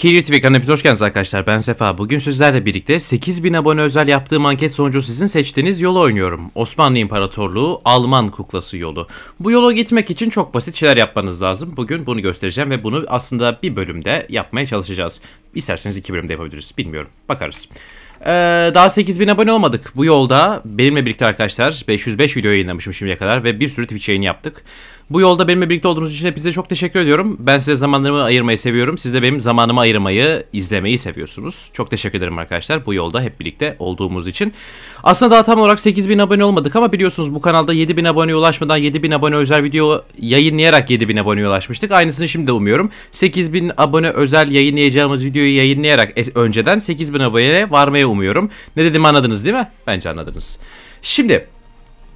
Kirit Vegan hepiniz hoş geldiniz arkadaşlar. Ben Sefa. Bugün sizlerle birlikte 8000 abone özel yaptığım anket sonucu sizin seçtiğiniz yolu oynuyorum. Osmanlı İmparatorluğu Alman kuklası yolu. Bu yola gitmek için çok basit şeyler yapmanız lazım. Bugün bunu göstereceğim ve bunu aslında bir bölümde yapmaya çalışacağız. İsterseniz iki bölümde yapabiliriz. Bilmiyorum. Bakarız. Ee, daha 8000 abone olmadık. Bu yolda benimle birlikte arkadaşlar 505 video yayınlamışım şimdiye kadar ve bir sürü Twitch yayını yaptık. Bu yolda benimle birlikte olduğunuz için hepinize çok teşekkür ediyorum. Ben size zamanlarımı ayırmayı seviyorum. Siz de benim zamanımı ayırmayı, izlemeyi seviyorsunuz. Çok teşekkür ederim arkadaşlar bu yolda hep birlikte olduğumuz için. Aslında daha tam olarak 8000 abone olmadık ama biliyorsunuz bu kanalda 7000 aboneye ulaşmadan 7000 abone özel video yayınlayarak 7000 aboneye ulaşmıştık. Aynısını şimdi de umuyorum. 8000 abone özel yayınlayacağımız videoyu yayınlayarak önceden 8000 aboneye varmaya umuyorum. Ne dedim anladınız değil mi? Bence anladınız. Şimdi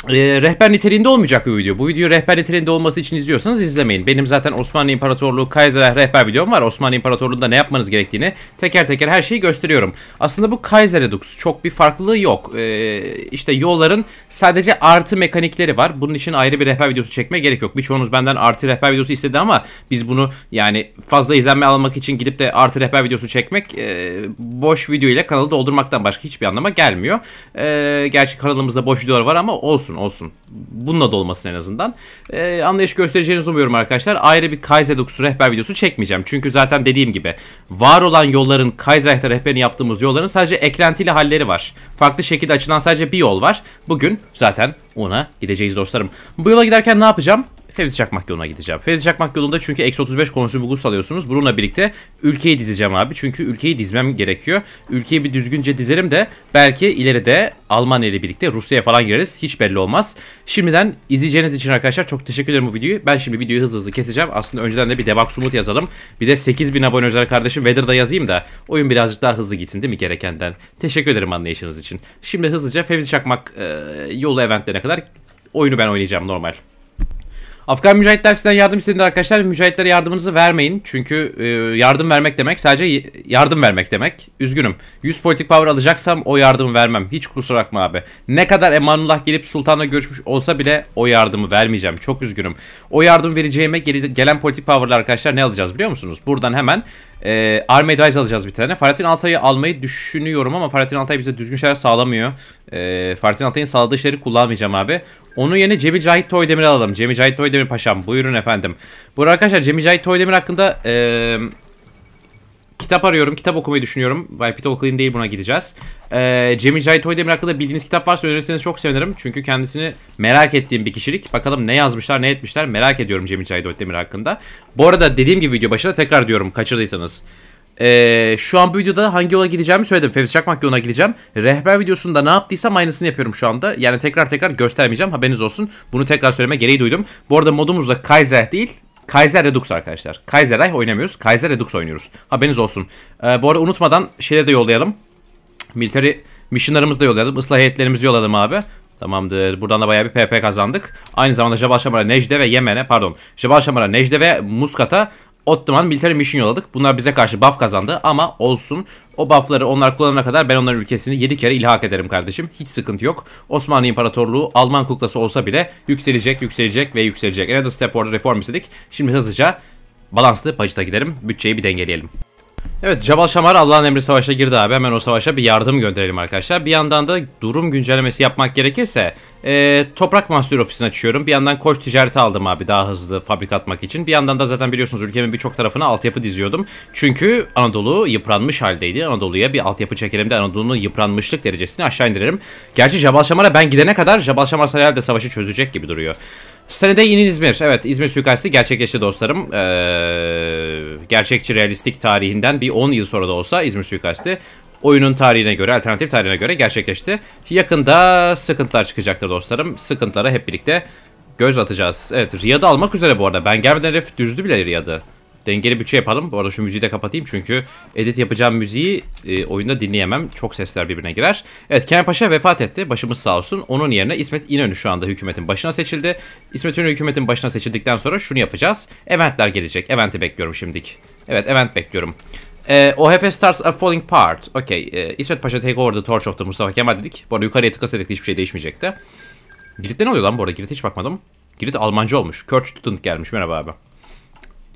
e, rehber niteliğinde olmayacak bir video. Bu video rehber niteliğinde olması için izliyorsanız izlemeyin. Benim zaten Osmanlı İmparatorluğu Kaiserreich rehber videom var. Osmanlı İmparatorluğu'nda ne yapmanız gerektiğini teker teker her şeyi gösteriyorum. Aslında bu Kaiser Redux çok bir farklılığı yok. E, işte yolların sadece artı mekanikleri var. Bunun için ayrı bir rehber videosu çekmeye gerek yok. Birçoğunuz benden artı rehber videosu istedi ama biz bunu yani fazla izlenme almak için gidip de artı rehber videosu çekmek e, boş video ile kanalı doldurmaktan başka hiçbir anlama gelmiyor. E, gerçi kanalımızda boş videolar var ama olsun olsun olsun. Bununla da olmasın en azından. Ee, anlayış göstereceğinizi umuyorum arkadaşlar. Ayrı bir Kaiser dokusu rehber videosu çekmeyeceğim. Çünkü zaten dediğim gibi var olan yolların Kaizedux rehberini yaptığımız yolların sadece eklentiyle halleri var. Farklı şekilde açılan sadece bir yol var. Bugün zaten ona gideceğiz dostlarım. Bu yola giderken ne yapacağım? Fevzi Çakmak yoluna gideceğim. Fevzi Çakmak yolunda çünkü eksi 35 konusu vukus alıyorsunuz. Bununla birlikte ülkeyi dizeceğim abi. Çünkü ülkeyi dizmem gerekiyor. Ülkeyi bir düzgünce dizerim de belki ileride Almanya ile birlikte Rusya'ya falan gireriz. Hiç belli olmaz. Şimdiden izleyeceğiniz için arkadaşlar çok teşekkür ederim bu videoyu. Ben şimdi videoyu hızlı hızlı keseceğim. Aslında önceden de bir debug sumut yazalım. Bir de 8000 abone özel kardeşim Vedder'da yazayım da oyun birazcık daha hızlı gitsin değil mi gerekenden? Teşekkür ederim anlayışınız için. Şimdi hızlıca Fevzi Çakmak e, yolu eventlerine kadar oyunu ben oynayacağım normal. Afgan mücahitler sizden yardım istediler arkadaşlar. Mücahitlere yardımınızı vermeyin. Çünkü e, yardım vermek demek sadece yardım vermek demek. Üzgünüm. 100 politik power alacaksam o yardımı vermem. Hiç kusura bakma abi. Ne kadar Emanullah gelip sultanla görüşmüş olsa bile o yardımı vermeyeceğim. Çok üzgünüm. O yardım vereceğime gelen politik power'la arkadaşlar ne alacağız biliyor musunuz? Buradan hemen e, Army Advice alacağız bir tane. Fahrettin Altay'ı almayı düşünüyorum ama Fahrettin Altay bize düzgün şeyler sağlamıyor. E, Fahrettin Altay'ın sağladığı şeyleri kullanmayacağım abi. Onun yerine Cemil Cahit Toydemir alalım. Cemil Cahit Toydemir Paşam buyurun efendim. Bu arkadaşlar Cemil Cahit Toydemir hakkında e, kitap arıyorum. Kitap okumayı düşünüyorum. By Pete Oakley'in değil buna gideceğiz. Ee, Cemil Cahit Hoydemir hakkında bildiğiniz kitap varsa önerirseniz çok sevinirim. Çünkü kendisini merak ettiğim bir kişilik. Bakalım ne yazmışlar ne etmişler merak ediyorum Cemil Cahit Hoydemir hakkında. Bu arada dediğim gibi video başında tekrar diyorum kaçırdıysanız. Ee, şu an bu videoda hangi yola gideceğimi söyledim. Fevzi Çakmak yoluna gideceğim. Rehber videosunda ne yaptıysam aynısını yapıyorum şu anda. Yani tekrar tekrar göstermeyeceğim. Haberiniz olsun. Bunu tekrar söyleme gereği duydum. Bu arada modumuz da Kaiser değil. Kaiser Redux arkadaşlar. Kaiser Ray oynamıyoruz. Kaiser Redux oynuyoruz. Haberiniz olsun. Ee, bu arada unutmadan şeyleri de yollayalım. Military missionlarımızı da yollayalım. Islah heyetlerimizi yollayalım abi. Tamamdır. Buradan da bayağı bir PP kazandık. Aynı zamanda Jabal Şamar'a, Necde ve Yemen'e pardon. Jabal Şamar'a, Necde ve Muskat'a Ottoman Military Mission yolladık. Bunlar bize karşı buff kazandı ama olsun. O buffları onlar kullanana kadar ben onların ülkesini 7 kere ilhak ederim kardeşim. Hiç sıkıntı yok. Osmanlı İmparatorluğu Alman kuklası olsa bile yükselecek, yükselecek ve yükselecek. Another step forward reform istedik. Şimdi hızlıca balanslı paçta gidelim. Bütçeyi bir dengeleyelim. Evet Jabal Şamar Allah'ın emri savaşa girdi abi. Hemen o savaşa bir yardım gönderelim arkadaşlar. Bir yandan da durum güncellemesi yapmak gerekirse e, toprak mahsul ofisini açıyorum. Bir yandan koç ticareti aldım abi daha hızlı fabrika atmak için. Bir yandan da zaten biliyorsunuz ülkemin birçok tarafına altyapı diziyordum. Çünkü Anadolu yıpranmış haldeydi. Anadolu'ya bir altyapı çekelim de Anadolu'nun yıpranmışlık derecesini aşağı indiririm. Gerçi Jabal Şamar'a ben gidene kadar Jabal Şamar Sarayal de savaşı çözecek gibi duruyor. Senede yeni İzmir. Evet İzmir suikastı gerçekleşti dostlarım. Ee, gerçekçi realistik tarihinden bir 10 yıl sonra da olsa İzmir suikastı oyunun tarihine göre, alternatif tarihine göre gerçekleşti. Yakında sıkıntılar çıkacaktır dostlarım. Sıkıntılara hep birlikte göz atacağız. Evet Riyad'ı almak üzere bu arada. Ben gelmeden herif düzdü bile Riyad'ı dengeli bütçe yapalım. Bu arada şu müziği de kapatayım çünkü edit yapacağım müziği e, oyunda dinleyemem. Çok sesler birbirine girer. Evet Kemal Paşa vefat etti. Başımız sağ olsun. Onun yerine İsmet İnönü şu anda hükümetin başına seçildi. İsmet İnönü hükümetin başına seçildikten sonra şunu yapacağız. Eventler gelecek. Event'i bekliyorum şimdilik. Evet event bekliyorum. E, OHF stars a falling part. Okey. E, İsmet Paşa take over the torch of the Mustafa Kemal dedik. Bu arada yukarıya tıklasaydık hiçbir şey değişmeyecekti. Girit'te ne oluyor lan bu arada? Girit'e hiç bakmadım. Girit Almanca olmuş. Kurt Student gelmiş. Merhaba abi.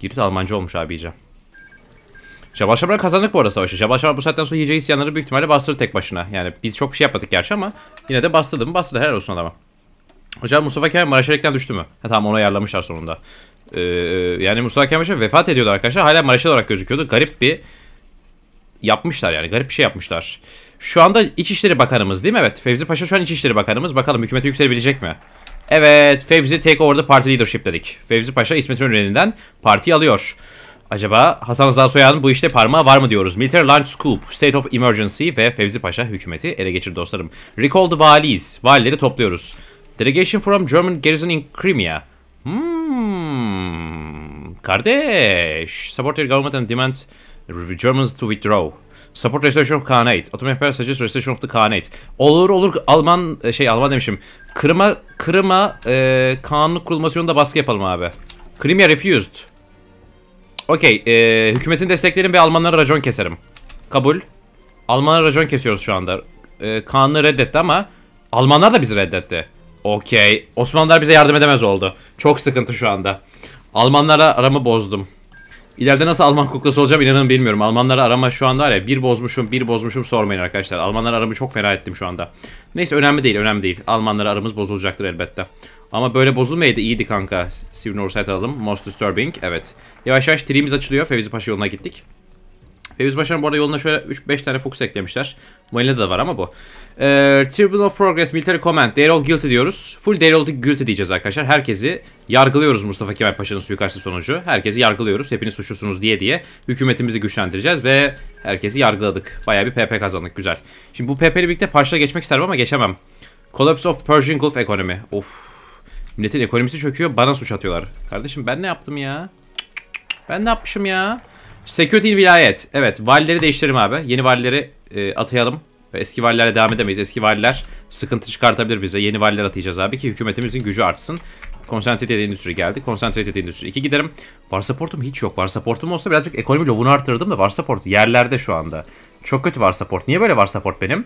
Girit Almanca olmuş abi iyice. Şabal Şabal kazandık bu arada savaşı. Şabal Şabal bu saatten sonra yiyeceği isyanları büyük ihtimalle bastırdı tek başına. Yani biz çok bir şey yapmadık gerçi ama yine de bastırdı mı bastırdı helal olsun adama. Hocam Mustafa Kemal Maraşelik'ten düştü mü? Ha tamam onu ayarlamışlar sonunda. Ee, yani Mustafa Kemal Maraşelik vefat ediyordu arkadaşlar. Hala Maraşel olarak gözüküyordu. Garip bir yapmışlar yani garip bir şey yapmışlar. Şu anda İçişleri Bakanımız değil mi? Evet. Fevzi Paşa şu an İçişleri Bakanımız. Bakalım hükümeti yükselebilecek mi? Evet Fevzi take parti the leadership dedik. Fevzi Paşa İsmet İnönü parti alıyor. Acaba Hasan Rıza Soya'nın bu işte parmağı var mı diyoruz. Military Launch Scoop, State of Emergency ve Fevzi Paşa hükümeti ele geçir dostlarım. Recall the Valies, valileri topluyoruz. Delegation from German Garrison in Crimea. Hmm. Kardeş. Supported government and demand Germans to withdraw. Support restoration of Khanate. Atomic Empire suggests restoration of the Khanate. Olur olur Alman e, şey Alman demişim. Kırım'a Kırım'a e, kanun kurulması yolunda baskı yapalım abi. Crimea refused. Okey. E, hükümetin desteklerim ve Almanlara racon keserim. Kabul. Almanlara racon kesiyoruz şu anda. E, kanunu reddetti ama Almanlar da bizi reddetti. Okey. Osmanlılar bize yardım edemez oldu. Çok sıkıntı şu anda. Almanlara aramı bozdum. İleride nasıl Alman kuklası olacağım inanın bilmiyorum. Almanları arama şu anda var ya bir bozmuşum bir bozmuşum sormayın arkadaşlar. Almanlar aramı çok fena ettim şu anda. Neyse önemli değil önemli değil. Almanları aramız bozulacaktır elbette. Ama böyle bozulmaydı iyiydi kanka. Sivin Orsayt alalım. Most Disturbing evet. Yavaş yavaş trimiz açılıyor. Fevzi Paşa yoluna gittik. Ve yüzbaşının bu arada yoluna şöyle 3-5 tane fokus eklemişler. Manila'da da var ama bu. Ee, Tribunal of Progress Military Command. They're all guilty diyoruz. Full they're all guilty diyeceğiz arkadaşlar. Herkesi yargılıyoruz Mustafa Kemal Paşa'nın suikastı sonucu. Herkesi yargılıyoruz. Hepiniz suçlusunuz diye diye. Hükümetimizi güçlendireceğiz ve herkesi yargıladık. Bayağı bir PP kazandık. Güzel. Şimdi bu PP ile birlikte Paşa'ya geçmek isterim ama geçemem. Collapse of Persian Gulf Economy. Of. Milletin ekonomisi çöküyor. Bana suç atıyorlar. Kardeşim ben ne yaptım ya? Ben ne yapmışım ya? Security vilayet. Evet valileri değiştirelim abi. Yeni valileri e, atayalım. Eski valilerle devam edemeyiz. Eski valiler sıkıntı çıkartabilir bize. Yeni valiler atayacağız abi ki hükümetimizin gücü artsın. Concentrated Endüstri geldi. Concentrated Endüstri 2 giderim. Varsaportum hiç yok. Varsaportum olsa birazcık ekonomi lovunu artırırdım da Varsaport yerlerde şu anda. Çok kötü Varsaport. Niye böyle Varsaport benim?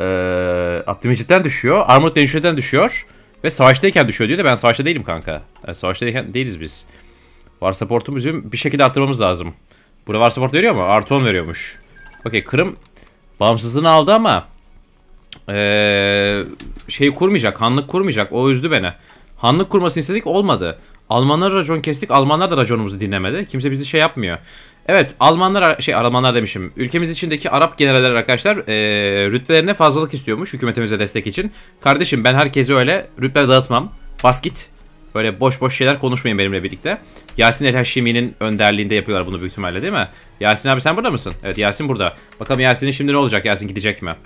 Ee, Abdülmecit'ten düşüyor. Armored Denüşe'den düşüyor. Ve savaştayken düşüyor diyor da ben savaşta değilim kanka. Yani ee, savaştayken değiliz biz. Varsaportumuzu bir şekilde arttırmamız lazım. Burada Buralar support veriyor mu? Artı 10 veriyormuş. Okey Kırım bağımsızlığını aldı ama ee, şey kurmayacak. Hanlık kurmayacak. O üzdü beni. Hanlık kurmasını istedik olmadı. Almanlara racon kestik. Almanlar da raconumuzu dinlemedi. Kimse bizi şey yapmıyor. Evet Almanlar şey Almanlar demişim. Ülkemiz içindeki Arap generaller arkadaşlar ee, rütbelerine fazlalık istiyormuş hükümetimize destek için. Kardeşim ben herkese öyle rütbe dağıtmam. Basket. git. Böyle boş boş şeyler konuşmayın benimle birlikte. Yasin El şiminin önderliğinde yapıyorlar bunu büyük ihtimalle değil mi? Yasin abi sen burada mısın? Evet Yasin burada. Bakalım Yasin'in şimdi ne olacak? Yasin gidecek mi?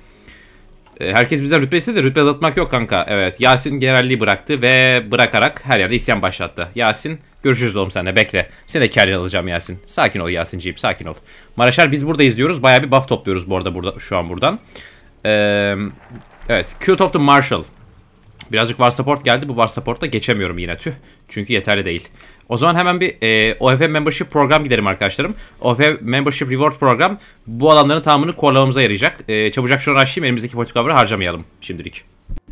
Ee, herkes bizden rütbe istedi. Rütbe dağıtmak yok kanka. Evet Yasin genelliği bıraktı ve bırakarak her yerde isyan başlattı. Yasin görüşürüz oğlum seninle bekle. Seni de kerden alacağım Yasin. Sakin ol Yasinciğim sakin ol. Maraşar biz buradayız diyoruz. Baya bir buff topluyoruz bu arada burada, şu an buradan. Ee, evet Cult of the Marshall. Birazcık var support geldi. Bu var support'ta geçemiyorum yine tüh. Çünkü yeterli değil. O zaman hemen bir e, OFF Membership program giderim arkadaşlarım. OFF Membership Reward program bu alanların tamamını korlamamıza yarayacak. E, çabucak şunu açayım elimizdeki politikaları harcamayalım şimdilik.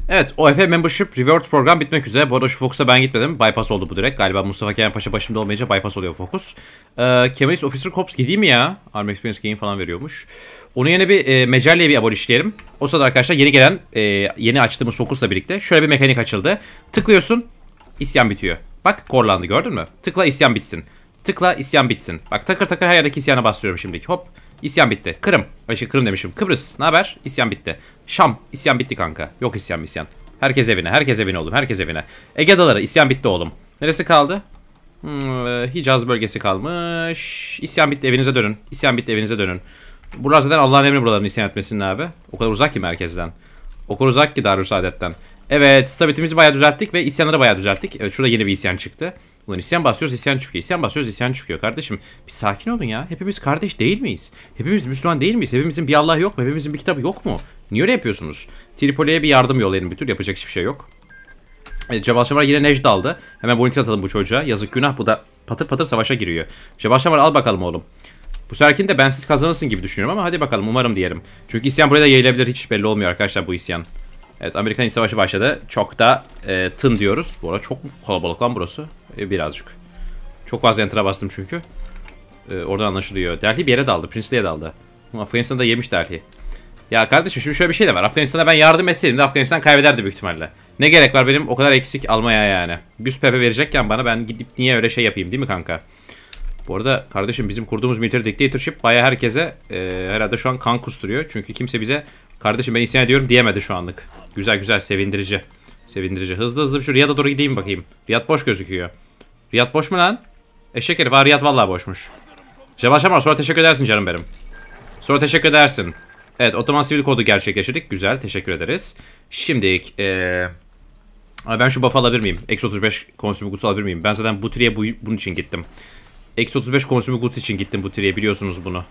Evet OFF Membership Reward program bitmek üzere. Bu arada şu Fokus'a ben gitmedim. Bypass oldu bu direkt. Galiba Mustafa Kemal Paşa başımda olmayınca bypass oluyor Fokus. Ee, Kemalist Officer Corps gideyim mi ya? Arm Experience Game falan veriyormuş. Onun yerine bir e, Mecelle'ye bir abone işleyelim. O sırada arkadaşlar yeni gelen, e, yeni açtığımız Sokus'la birlikte şöyle bir mekanik açıldı. Tıklıyorsun, isyan bitiyor. Bak korlandı gördün mü? Tıkla isyan bitsin. Tıkla isyan bitsin. Bak takır takır her yerdeki isyana bastırıyorum şimdiki. Hop. İsyan bitti. Kırım. Şey, Kırım demişim. Kıbrıs. Ne haber? İsyan bitti. Şam. İsyan bitti kanka. Yok isyan isyan. Herkes evine. Herkes evine oğlum. Herkes evine. Ege Daları. isyan bitti oğlum. Neresi kaldı? Hmm, e, Hicaz bölgesi kalmış. İsyan bitti. Evinize dönün. İsyan bitti. Evinize dönün. Buralar zaten Allah'ın emri buraların isyan etmesinin abi. O kadar uzak ki merkezden. O kadar uzak ki Darül Saadet'ten. Evet stabilitimizi bayağı düzelttik ve isyanları bayağı düzelttik. Evet, şurada yeni bir isyan çıktı. Ulan isyan basıyoruz isyan çıkıyor. İsyan basıyoruz isyan çıkıyor kardeşim. Bir sakin olun ya. Hepimiz kardeş değil miyiz? Hepimiz Müslüman değil miyiz? Hepimizin bir Allah yok mu? Hepimizin bir kitabı yok mu? Niye öyle yapıyorsunuz? Tripoli'ye bir yardım yollayın bir tür. Yapacak hiçbir şey yok. E, Cebal Şamar yine Necd aldı. Hemen volunteer atalım bu çocuğa. Yazık günah bu da patır patır savaşa giriyor. Cebal Şamar al bakalım oğlum. Bu seferkini de bensiz kazanırsın gibi düşünüyorum ama hadi bakalım umarım diyelim. Çünkü isyan buraya da yayılabilir hiç belli olmuyor arkadaşlar bu isyan. Evet Amerikan İç Savaşı başladı. Çok da e, tın diyoruz. Bu arada çok kalabalık lan burası. E, birazcık. Çok fazla enter'a bastım çünkü. E, oradan anlaşılıyor. Delhi bir yere daldı. Princely'e daldı. Afganistan'da yemiş Delhi. Ya kardeşim şimdi şöyle bir şey de var. Afganistan'a ben yardım etseydim de Afganistan kaybederdi büyük ihtimalle. Ne gerek var benim o kadar eksik almaya yani. Güz pepe verecekken bana ben gidip niye öyle şey yapayım değil mi kanka? Bu arada kardeşim bizim kurduğumuz military dictatorship baya herkese e, herhalde şu an kan kusturuyor. Çünkü kimse bize kardeşim ben isyan ediyorum diyemedi şu anlık. Güzel güzel sevindirici. Sevindirici. Hızlı hızlı bir şu Riyad'a doğru gideyim bakayım. Riyad boş gözüküyor. Riyad boş mu lan? Eşek herif. Ha Riyad vallahi boşmuş. Cemal Şamar sonra teşekkür edersin canım benim. Sonra teşekkür edersin. Evet otoman sivil kodu gerçekleştirdik. Güzel teşekkür ederiz. Şimdilik ee, ben şu buff alabilir miyim? X35 konsüm alabilir miyim? Ben zaten bu triye bu, bunun için gittim. Eksi 35 consumer goods için gittim bu triye biliyorsunuz bunu.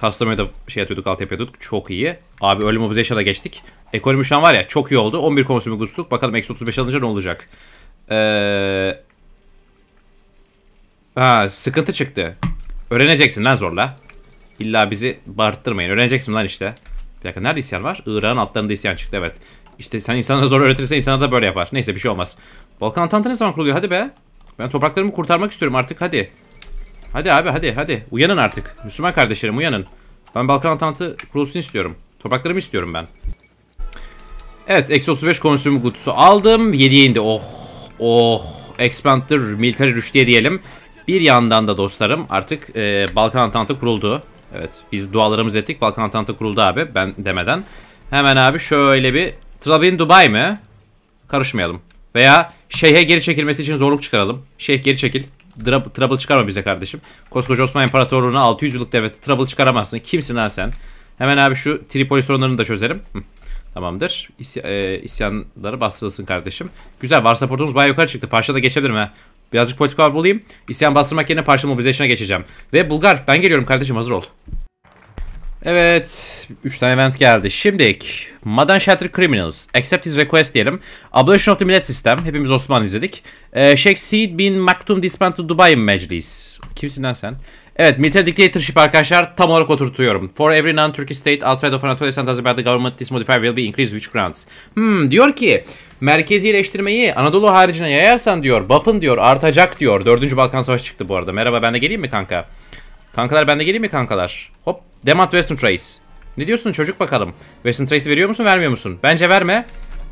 Customer'a da şey atıyorduk alt yapıyorduk. Çok iyi. Abi early mobilization'a geçtik. Ekonomi şu an var ya çok iyi oldu. 11 consumer goods'luk. Bakalım eksi 35 alınca ne olacak? Ee... Ha sıkıntı çıktı. Öğreneceksin lan zorla. İlla bizi bağırttırmayın. Öğreneceksin lan işte. Bir dakika nerede isyan var? Irak'ın altlarında isyan çıktı evet. İşte sen insanlara zor öğretirsen insanlar da böyle yapar. Neyse bir şey olmaz. Balkan Antantı ne zaman kuruluyor? Hadi be. Ben topraklarımı kurtarmak istiyorum artık hadi. Hadi abi hadi hadi. Uyanın artık. Müslüman kardeşlerim uyanın. Ben Balkan Antantı kurulsun istiyorum. Topraklarımı istiyorum ben. Evet. Eksi 35 konsüm kutusu aldım. 7'ye indi. Oh. Oh. Expander military rüştiye diyelim. Bir yandan da dostlarım artık e, Balkan Antantı kuruldu. Evet. Biz dualarımız ettik. Balkan Antantı kuruldu abi. Ben demeden. Hemen abi şöyle bir Trabzon Dubai mi? Karışmayalım. Veya şeyhe geri çekilmesi için zorluk çıkaralım. Şeyh geri çekil trouble çıkarma bize kardeşim. Koskoca Osman İmparatorluğu'na 600 yıllık devleti trouble çıkaramazsın. Kimsin ha sen? Hemen abi şu Tripoli sorunlarını da çözerim. Tamamdır. İsy e, isyanları bastırılsın kardeşim. Güzel. Var supportumuz bayağı yukarı çıktı. Parça da geçebilirim ha. Birazcık politika bulayım. İsyan bastırmak yerine parça mobilizasyona geçeceğim. Ve Bulgar ben geliyorum kardeşim hazır ol. Evet. 3 tane event geldi. Şimdilik Modern Shattered Criminals. Accept his request diyelim. Abolition of the Millet System. Hepimiz Osman izledik. Ee, Sheikh Seed bin Maktum Disband to Dubai Meclis. Kimsin lan sen? Evet, military dictatorship arkadaşlar tam olarak oturtuyorum. For every non-Turkey state outside of Anatolia and Azerbaijan, the government this modifier will be increased which grants. Hmm, diyor ki merkezi merkezileştirmeyi Anadolu haricine yayarsan diyor, buff'ın diyor artacak diyor. 4. Balkan Savaşı çıktı bu arada. Merhaba ben de geleyim mi kanka? Kankalar ben de geleyim mi kankalar? Hop. Demat Western Trace. Ne diyorsun çocuk bakalım. Western Trace veriyor musun vermiyor musun? Bence verme.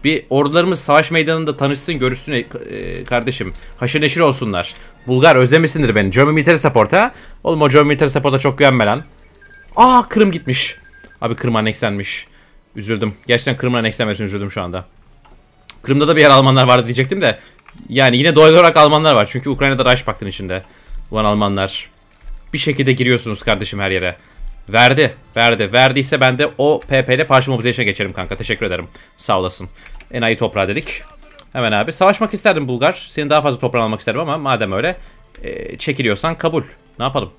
Bir ordularımız savaş meydanında tanışsın görüşsün e, e, kardeşim. Haşır neşir olsunlar. Bulgar özlemişsindir beni. German Military Support ha? Oğlum o German Military Support'a çok güvenme lan. Aa Kırım gitmiş. Abi Kırım anneksenmiş. Üzüldüm. Gerçekten Kırım'ın anneksenmesine üzüldüm şu anda. Kırım'da da bir yer Almanlar vardı diyecektim de. Yani yine dolaylı olarak Almanlar var. Çünkü Ukrayna'da Reich Pakt'ın içinde. Ulan Almanlar bir şekilde giriyorsunuz kardeşim her yere. Verdi. Verdi. Verdiyse ben de o PP ile parça mobilizasyona geçerim kanka. Teşekkür ederim. Sağ olasın. Enayi toprağı dedik. Hemen abi. Savaşmak isterdim Bulgar. Senin daha fazla toprağı almak isterim ama madem öyle e, çekiliyorsan kabul. Ne yapalım?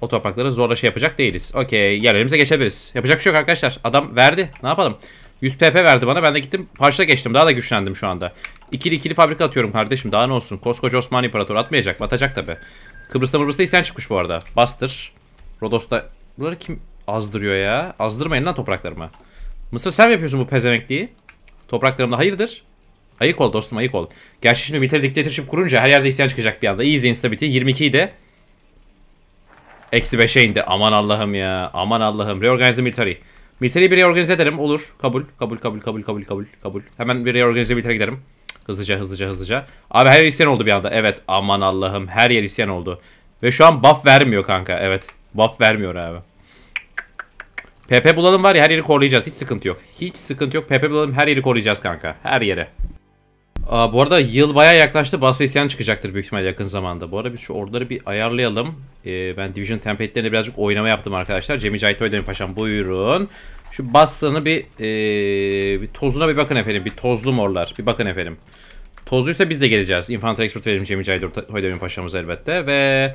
O toprakları zorla şey yapacak değiliz. Okey. Yerlerimize geçebiliriz. Yapacak bir şey yok arkadaşlar. Adam verdi. Ne yapalım? 100 PP verdi bana. Ben de gittim parça geçtim. Daha da güçlendim şu anda. İkili ikili fabrika atıyorum kardeşim. Daha ne olsun. Koskoca Osmanlı İmparatoru atmayacak mı? Atacak tabi. Kıbrıs'ta Mıbrıs'ta isyan çıkmış bu arada. Bastır. Rodos'ta... Bunları kim azdırıyor ya? Azdırmayın lan topraklarıma. Mısır sen mi yapıyorsun bu pezemekliği? Topraklarımda hayırdır? Ayık ol dostum ayık ol. Gerçi şimdi Military Dictatorship kurunca her yerde isyan çıkacak bir anda. Easy Instability 22 de Eksi 5'e indi. Aman Allah'ım ya. Aman Allah'ım. Reorganize Military. Military'i bir reorganize ederim. Olur. Kabul. Kabul kabul kabul kabul kabul kabul. Hemen bir reorganize Military'e giderim. Hızlıca hızlıca hızlıca. Abi her yer isyan oldu bir anda. Evet aman Allah'ım her yer isyan oldu. Ve şu an buff vermiyor kanka. Evet buff vermiyor abi. PP bulalım var ya her yeri koruyacağız. Hiç sıkıntı yok. Hiç sıkıntı yok. PP bulalım her yeri koruyacağız kanka. Her yere. Aa, bu arada yıl baya yaklaştı. Basra isyan çıkacaktır büyük ihtimal yakın zamanda. Bu arada biz şu orduları bir ayarlayalım. Ee, ben Division template'lerine birazcık oynama yaptım arkadaşlar. Cemil Cahit Ödemi Paşam buyurun. Şu bassını bir, ee, bir tozuna bir bakın efendim. Bir tozlu morlar. Bir bakın efendim. Tozluysa biz de geleceğiz. Infantry Expert verelim Cemil Caydur Hoydemin Paşa'mız elbette. Ve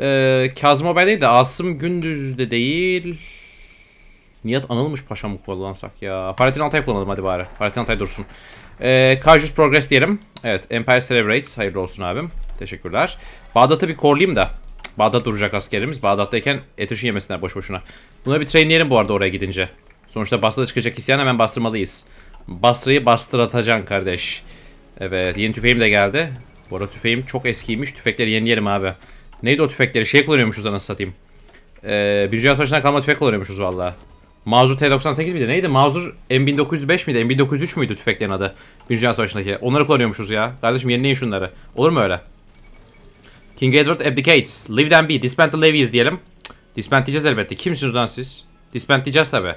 e, Kazım Obay değil de Asım Gündüz de değil. Nihat Anılmış Paşa'mı kullansak ya. Fahrettin Altay kullanalım hadi bari. Fahrettin Altay dursun. E, Kajus Progress diyelim. Evet Empire Celebrates. Hayırlı olsun abim. Teşekkürler. Bağdat'ı bir korlayayım da. Bağdat duracak askerimiz. Bağdat'tayken etişin yemesinler boş boşuna. Buna bir trainleyelim bu arada oraya gidince. Sonuçta Basra'da çıkacak isyan hemen bastırmalıyız. Basra'yı bastıratacaksın kardeş. Evet yeni tüfeğim de geldi. Bu arada tüfeğim çok eskiymiş. Tüfekleri yenileyelim abi. Neydi o tüfekleri? Şey kullanıyormuşuz anasını satayım. Ee, bir Dünya Savaşı'ndan kalma tüfek kullanıyormuşuz valla. Mazur T98 miydi? Neydi? Mazur M1905 miydi? M1903 müydü tüfeklerin adı? birinci Dünya Savaşı'ndaki. Onları kullanıyormuşuz ya. Kardeşim yenileyin şunları. Olur mu öyle? King Edward abdicates. Leave them be. Disband the levies diyelim. Dispentleyeceğiz elbette. Kimsiniz lan siz? Dispentleyeceğiz tabi.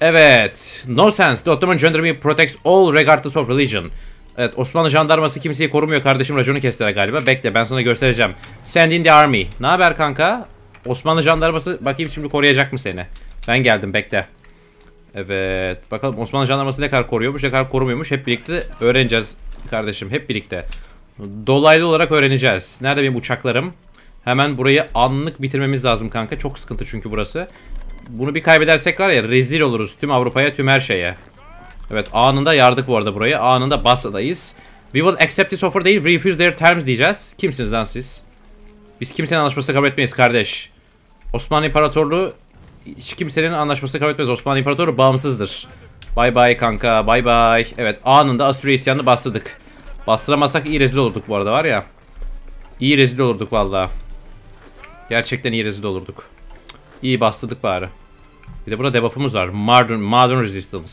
Evet. No sense. The Ottoman Gendarmery protects all regardless of religion. Evet Osmanlı jandarması kimseyi korumuyor kardeşim raconu kestiler galiba. Bekle ben sana göstereceğim. Send in the army. Ne haber kanka? Osmanlı jandarması bakayım şimdi koruyacak mı seni? Ben geldim bekle. Evet bakalım Osmanlı jandarması ne kadar koruyormuş ne kadar korumuyormuş. Hep birlikte öğreneceğiz kardeşim hep birlikte. Dolaylı olarak öğreneceğiz. Nerede benim uçaklarım? Hemen burayı anlık bitirmemiz lazım kanka. Çok sıkıntı çünkü burası. Bunu bir kaybedersek var ya rezil oluruz. Tüm Avrupa'ya tüm her şeye. Evet anında yardık bu arada burayı. Anında Basra'dayız. We will accept this offer değil refuse their terms diyeceğiz. Kimsiniz lan siz? Biz kimsenin anlaşması kabul etmeyiz kardeş. Osmanlı İmparatorluğu hiç kimsenin anlaşması kabul etmez. Osmanlı İmparatorluğu bağımsızdır. Bay bay kanka bay bay. Evet anında Asuriye isyanını bastırdık. Bastıramasak iyi rezil olurduk bu arada var ya. İyi rezil olurduk vallahi. Gerçekten iyi rezil olurduk. İyi bastırdık bari. Bir de burada debuff'ımız var. Modern, modern Resistance.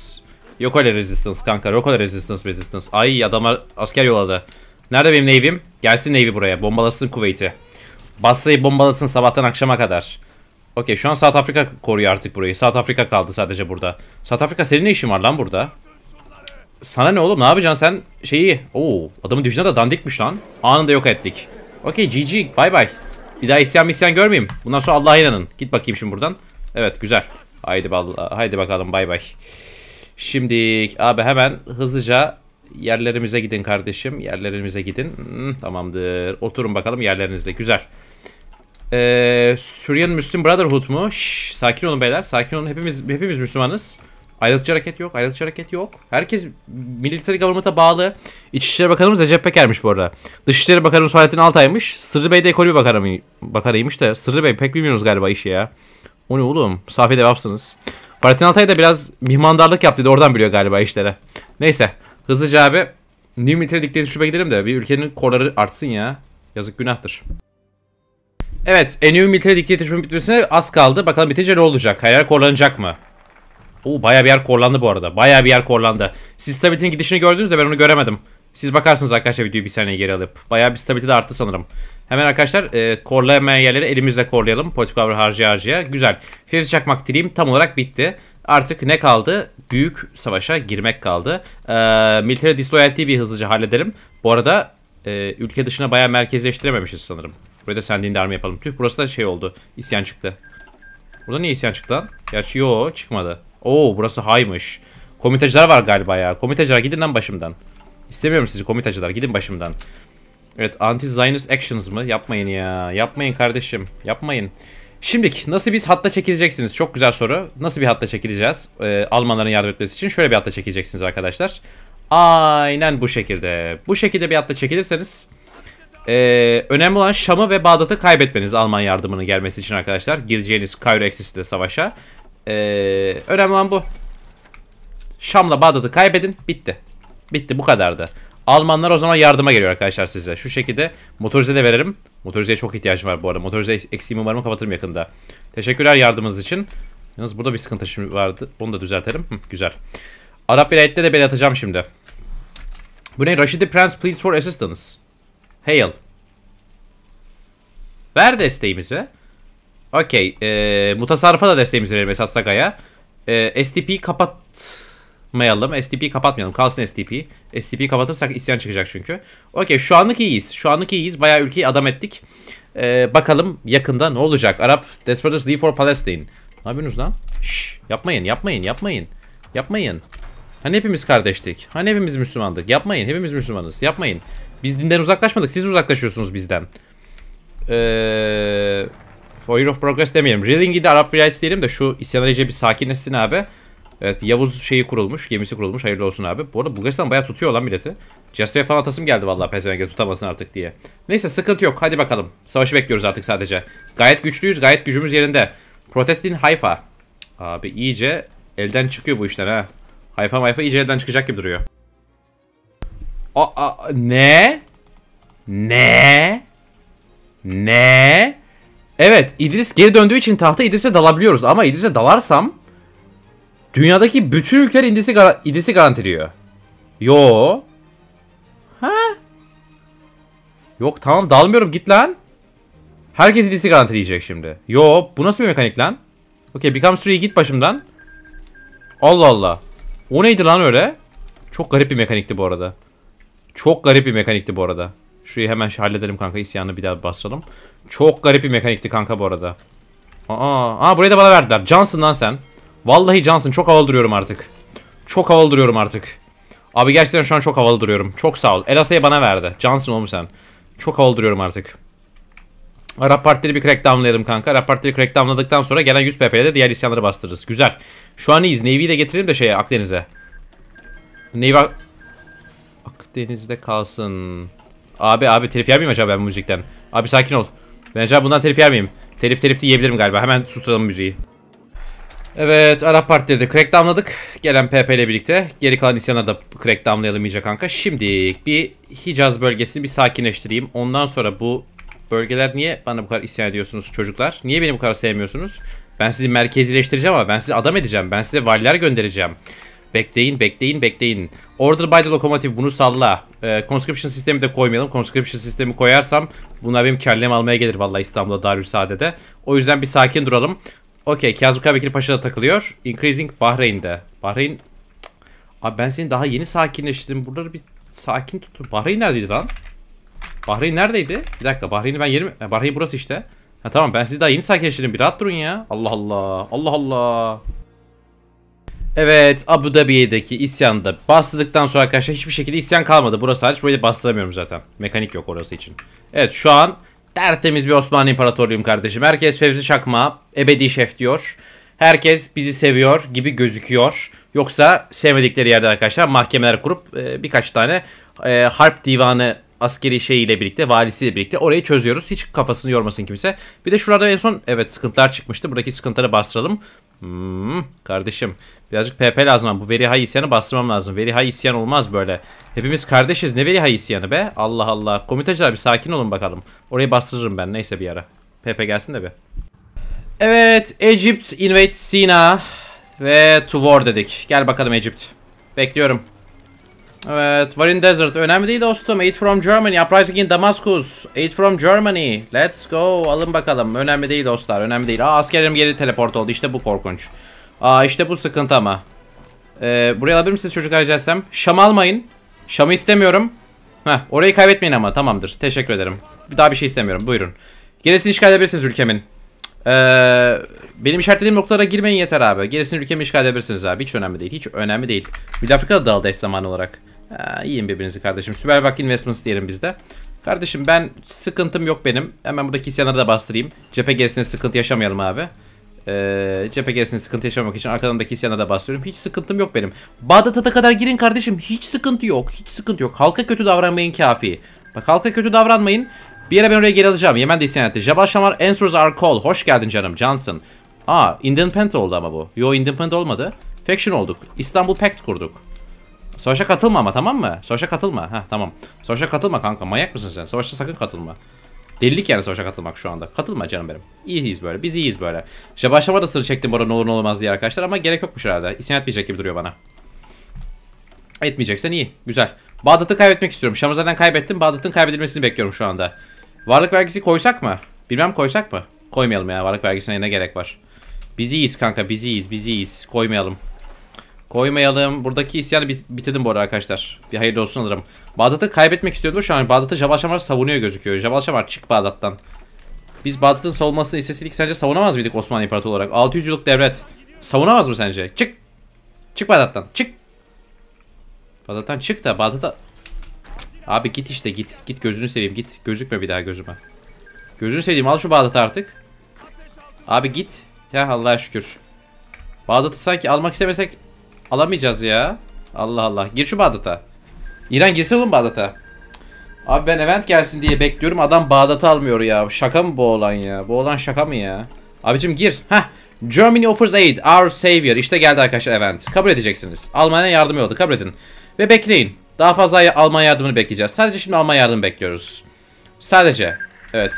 Yok öyle Resistance kanka. Yok öyle Resistance Resistance. Ay adama asker yolladı. Nerede benim Navy'im? Gelsin Navy buraya. Bombalasın Kuveyt'i. Basra'yı bombalasın sabahtan akşama kadar. Okey şu an South Afrika koruyor artık burayı. South Afrika kaldı sadece burada. South Afrika senin ne işin var lan burada? Sana ne oğlum ne yapacaksın sen şeyi? Oo adamın dijine de dandikmiş lan. Anında yok ettik. Okey GG bye bye. Bir daha isyan isyan görmeyeyim. Bundan sonra Allah'a inanın. Git bakayım şimdi buradan. Evet güzel. Haydi, haydi bakalım bay bay. Şimdi abi hemen hızlıca yerlerimize gidin kardeşim. Yerlerimize gidin. Hmm, tamamdır. Oturun bakalım yerlerinizde. Güzel. Ee, Suriyan Müslüm Brotherhood mu? Şş, sakin olun beyler. Sakin olun. Hepimiz hepimiz Müslümanız. Ayrılıkçı hareket yok. Ayrılıkçı hareket yok. Herkes military government'a bağlı. İçişleri Bakanımız Recep Peker'miş bu arada. Dışişleri Bakanımız Fahrettin Altay'mış. Sırrı Bey de ekonomi bakanı, bakanıymış da. Sırrı Bey pek bilmiyoruz galiba işi ya. O ne oğlum? Safi devapsınız. Fahrettin Altay da biraz mihmandarlık yaptı. Oradan biliyor galiba işlere. Neyse. Hızlıca abi. New Military Dictatorship'e gidelim de bir ülkenin korları artsın ya. Yazık günahtır. Evet, e, New Military Dictatorship'in bitmesine az kaldı. Bakalım bitince ne olacak? Hayal korlanacak mı? Oo baya bir yer korlandı bu arada. Baya bir yer korlandı. Siz stabilitenin gidişini gördünüz de ben onu göremedim. Siz bakarsınız arkadaşlar videoyu bir saniye geri alıp. Baya bir stabilite de arttı sanırım. Hemen arkadaşlar e, korlamayan yerleri elimizle korlayalım. Politik power harcaya harcaya. Güzel. Fevzi çakmak dileğim tam olarak bitti. Artık ne kaldı? Büyük savaşa girmek kaldı. E, military disloyalty'yi bir hızlıca halledelim. Bu arada e, ülke dışına baya merkezleştirememişiz sanırım. Burada da sendin darma yapalım. Tüh burası da şey oldu. İsyan çıktı. Burada niye isyan çıktı lan? Gerçi yo çıkmadı. Oo burası haymış. Komitacılar var galiba ya. Komitacılar gidin lan başımdan. İstemiyorum sizi komitacılar gidin başımdan. Evet anti-Zionist actions mı? Yapmayın ya. Yapmayın kardeşim. Yapmayın. Şimdiki nasıl biz hatta çekileceksiniz? Çok güzel soru. Nasıl bir hatta çekileceğiz? Ee, Almanların yardım etmesi için şöyle bir hatta çekileceksiniz arkadaşlar. Aynen bu şekilde. Bu şekilde bir hatta çekilirseniz e, önemli olan Şam'ı ve Bağdat'ı kaybetmeniz Alman yardımının gelmesi için arkadaşlar. Gireceğiniz Cairo Exis'le savaşa. Ee, önemli olan bu. Şam'la Bağdat'ı kaybedin. Bitti. Bitti bu kadardı. Almanlar o zaman yardıma geliyor arkadaşlar size. Şu şekilde motorize de veririm. Motorizeye çok ihtiyacım var bu arada. Motorize eksiğimi var mı kapatırım yakında. Teşekkürler yardımınız için. Yalnız burada bir sıkıntı şimdi vardı. Onu da düzeltelim. Hı, güzel. Arap vilayette de beni atacağım şimdi. Bu ne? Rashidi Prince please for assistance. Hail. Ver desteğimizi. Okey. E, mutasarrıfa da desteğimizi verelim Esat Saka'ya. E, STP'yi kapatmayalım. STP'yi kapatmayalım. Kalsın STP. STP'yi kapatırsak isyan çıkacak çünkü. Okey şu anlık iyiyiz. Şu anlık iyiyiz. Bayağı ülkeyi adam ettik. E, bakalım yakında ne olacak? Arap Desperados Leave for Palestine. Ne yapıyorsunuz lan? Şş, yapmayın yapmayın yapmayın. Yapmayın. Hani hepimiz kardeştik. Hani hepimiz Müslümandık. Yapmayın. Hepimiz Müslümanız. Yapmayın. Biz dinden uzaklaşmadık. Siz uzaklaşıyorsunuz bizden. Ee, Foil of Progress demeyelim. Reading'i de Arap Vilayet diyelim de şu isyanlar iyice bir sakinleşsin abi. Evet Yavuz şeyi kurulmuş. Gemisi kurulmuş. Hayırlı olsun abi. Bu arada Bulgaristan bayağı tutuyor lan milleti. Cesve falan atasım geldi vallahi pezevenge tutamasın artık diye. Neyse sıkıntı yok. Hadi bakalım. Savaşı bekliyoruz artık sadece. Gayet güçlüyüz. Gayet gücümüz yerinde. Protestin Haifa. Abi iyice elden çıkıyor bu işler ha. Haifa Haifa iyice elden çıkacak gibi duruyor. Aa, ne? Ne? Ne? Evet İdris geri döndüğü için tahta İdris'e dalabiliyoruz ama İdris'e dalarsam dünyadaki bütün ülkeler İdris'i gar İdris'i garantiliyor. Yo. Ha? Yok tamam dalmıyorum git lan. Herkes İdris'i garantileyecek şimdi. Yo bu nasıl bir mekanik lan? Okey Become Sure'ye git başımdan. Allah Allah. O neydi lan öyle? Çok garip bir mekanikti bu arada. Çok garip bir mekanikti bu arada. Şurayı hemen halledelim kanka. İsyanı bir daha bastıralım. Çok garip bir mekanikti kanka bu arada. Aa, aa burayı da bana verdiler. Johnson lan sen. Vallahi Johnson çok havalı duruyorum artık. Çok havalı duruyorum artık. Abi gerçekten şu an çok havalı duruyorum. Çok sağ ol. Elasa'yı bana verdi. Johnson olmuş sen. Çok havalı duruyorum artık. Rap partileri bir crack crackdownlayalım kanka. Arap partileri damladıktan sonra gelen 100 pp'de diğer isyanları bastırırız. Güzel. Şu an iyiyiz. Navy'yi de getirelim de şeye Akdeniz'e. Navy... Akdeniz'de kalsın. Abi abi telif yer miyim acaba ben bu müzikten? Abi sakin ol. Ben acaba bundan telif yer miyim? Telif telif de yiyebilirim galiba. Hemen susturalım müziği. Evet Arap partileri de damladık. Gelen PP ile birlikte. Geri kalan isyanları da damlayalım iyice kanka. Şimdi bir Hicaz bölgesini bir sakinleştireyim. Ondan sonra bu bölgeler niye bana bu kadar isyan ediyorsunuz çocuklar? Niye beni bu kadar sevmiyorsunuz? Ben sizi merkezileştireceğim ama ben sizi adam edeceğim. Ben size valiler göndereceğim. Bekleyin, bekleyin, bekleyin. Order by the locomotive bunu salla. Ee, conscription sistemi de koymayalım. Conscription sistemi koyarsam bunlar benim kellemi almaya gelir vallahi İstanbul'da Darülsade'de. O yüzden bir sakin duralım. Okey, Bekir Paşa da takılıyor. Increasing Bahreyn'de. Bahreyn... Abi ben seni daha yeni sakinleştirdim. Buraları bir sakin tutun. Bahreyn neredeydi lan? Bahreyn neredeydi? Bir dakika Bahreyn'i ben yerim. Bahreyn burası işte. Ha tamam ben sizi daha yeni sakinleştirdim. Bir rahat durun ya. Allah Allah. Allah Allah. Evet Abu Dhabi'deki isyanda bastırdıktan sonra arkadaşlar hiçbir şekilde isyan kalmadı. Burası hariç böyle bastıramıyorum zaten. Mekanik yok orası için. Evet şu an tertemiz bir Osmanlı İmparatorluğum kardeşim. Herkes Fevzi Çakma, ebedi şef diyor. Herkes bizi seviyor gibi gözüküyor. Yoksa sevmedikleri yerde arkadaşlar mahkemeler kurup e, birkaç tane e, harp divanı askeri şeyiyle birlikte, valisiyle birlikte orayı çözüyoruz. Hiç kafasını yormasın kimse. Bir de şurada en son evet sıkıntılar çıkmıştı. Buradaki sıkıntıları bastıralım. Hmm, kardeşim birazcık PP lazım. Bu veri hay isyanı bastırmam lazım. Veri hay isyan olmaz böyle. Hepimiz kardeşiz. Ne veri hay isyanı be? Allah Allah. Komitacılar bir sakin olun bakalım. Orayı bastırırım ben. Neyse bir ara. PP gelsin de bir. Evet. Egypt invade Sina. Ve to war dedik. Gel bakalım Egypt. Bekliyorum. Evet, Varin Desert. Önemli değil dostum. Aid from Germany. Uprising in Damascus. Aid from Germany. Let's go. Alın bakalım. Önemli değil dostlar. Önemli değil. Aa askerlerim geri teleport oldu. İşte bu korkunç. Aa işte bu sıkıntı ama. Ee, buraya alabilir misiniz çocuk rica Şam almayın. Şam'ı istemiyorum. Heh, orayı kaybetmeyin ama. Tamamdır. Teşekkür ederim. daha bir şey istemiyorum. Buyurun. Gerisini işgal edebilirsiniz ülkemin. Ee, benim işaretlediğim noktalara girmeyin yeter abi. Gerisini ülkemi işgal edebilirsiniz abi. Hiç önemli değil. Hiç önemli değil. Bir da daldı eş zamanı olarak. Ee, yiyin birbirinizi kardeşim. Süper Bak Investments diyelim bizde. Kardeşim ben sıkıntım yok benim. Hemen buradaki isyanları da bastırayım. Cephe gerisinde sıkıntı yaşamayalım abi. Ee, cephe gerisinde sıkıntı yaşamamak için arkalarındaki isyanları da bastırıyorum. Hiç sıkıntım yok benim. Bağdat'a da kadar girin kardeşim. Hiç sıkıntı yok. Hiç sıkıntı yok. Halka kötü davranmayın kafi. Bak halka kötü davranmayın. Bir yere ben oraya geri alacağım. Yemen de isyan etti. Jabal Şamar answers our call. Hoş geldin canım Johnson. Aa Independent oldu ama bu. Yo Independent olmadı. Faction olduk. İstanbul Pact kurduk. Savaşa katılma ama tamam mı? Savaşa katılma. Ha tamam. Savaşa katılma kanka. Manyak mısın sen? Savaşa sakın katılma. Delilik yani savaşa katılmak şu anda. Katılma canım benim. İyiyiz böyle. Biz iyiyiz böyle. İşte başlama da sırrı çektim bana ne olur ne olmaz diye arkadaşlar ama gerek yokmuş herhalde. İsyan etmeyecek gibi duruyor bana. Etmeyeceksen iyi. Güzel. Bağdat'ı kaybetmek istiyorum. Şam'ı zaten kaybettim. Bağdat'ın kaybedilmesini bekliyorum şu anda. Varlık vergisi koysak mı? Bilmem koysak mı? Koymayalım ya. Varlık vergisine ne gerek var? Biz iyiyiz kanka. Biz iyiyiz. Biz iyiyiz. Koymayalım. Koymayalım. Buradaki isyanı bit bitirdim bu arada arkadaşlar. Bir hayırlı olsun alırım. Bağdat'ı kaybetmek istiyordu. Şu an Bağdat'ı Jabal Şamar savunuyor gözüküyor. Jabal Şamar çık Bağdat'tan. Biz Bağdat'ın savunmasını isteseydik sence savunamaz mıydık Osmanlı İmparatorluğu olarak? 600 yıllık devlet. Savunamaz mı sence? Çık. Çık Bağdat'tan. Çık. Bağdat'tan çık da Bağdat'a... Abi git işte git. Git gözünü seveyim git. Gözükme bir daha gözüme. Gözünü seveyim al şu Bağdat'ı artık. Abi git. Ya Allah'a şükür. Bağdat'ı sanki almak istemesek Alamayacağız ya. Allah Allah. Gir şu Bağdat'a. İran girse oğlum Bağdat'a. Abi ben event gelsin diye bekliyorum. Adam Bağdat'ı almıyor ya. Şaka mı bu olan ya? Bu olan şaka mı ya? Abicim gir. Heh. Germany offers aid. Our savior. İşte geldi arkadaşlar event. Kabul edeceksiniz. Almanya yardım yolda. Kabul edin. Ve bekleyin. Daha fazla Alman yardımını bekleyeceğiz. Sadece şimdi Alman yardımı bekliyoruz. Sadece. Evet.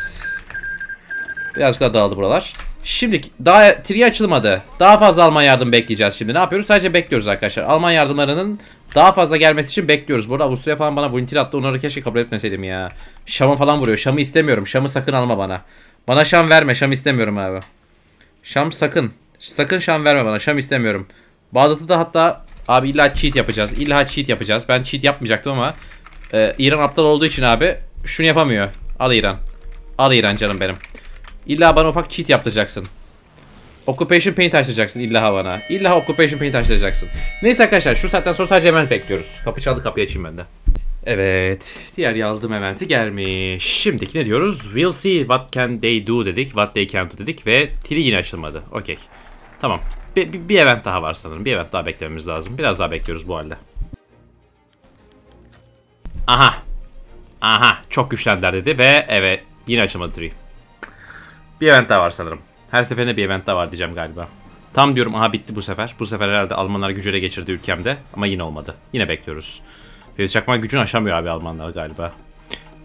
Birazcık daha dağıldı buralar. Şimdi daha tri açılmadı. Daha fazla Alman yardım bekleyeceğiz şimdi. Ne yapıyoruz? Sadece bekliyoruz arkadaşlar. Alman yardımlarının daha fazla gelmesi için bekliyoruz. Burada Avusturya falan bana Wintil attı. Onları keşke kabul etmeseydim ya. Şam'ı falan vuruyor. Şam'ı istemiyorum. Şam'ı sakın alma bana. Bana Şam verme. Şam istemiyorum abi. Şam sakın. Sakın Şam verme bana. Şam istemiyorum. Bağdat'ı da hatta abi illa cheat yapacağız. İlla cheat yapacağız. Ben cheat yapmayacaktım ama e, İran aptal olduğu için abi şunu yapamıyor. Al İran. Al İran canım benim. İlla bana ufak cheat yaptıracaksın. Occupation Paint açtıracaksın illa havana. İlla Occupation Paint açtıracaksın. Neyse arkadaşlar şu saatten sonra sadece event bekliyoruz. Kapı çaldı kapıyı açayım ben de. Evet. Diğer yaldım eventi gelmiş. Şimdiki ne diyoruz? We'll see what can they do dedik. What they can do dedik. Ve tili yine açılmadı. Okey. Tamam. Bir, bir, bir event daha var sanırım. Bir event daha beklememiz lazım. Biraz daha bekliyoruz bu halde. Aha. Aha. Çok güçlendiler dedi ve evet. Yine açılmadı tree. Bir event daha var sanırım. Her seferinde bir event daha var diyeceğim galiba. Tam diyorum aha bitti bu sefer. Bu sefer herhalde Almanlar gücü ele geçirdi ülkemde. Ama yine olmadı. Yine bekliyoruz. Fevzi Çakmak gücünü aşamıyor abi Almanlar galiba.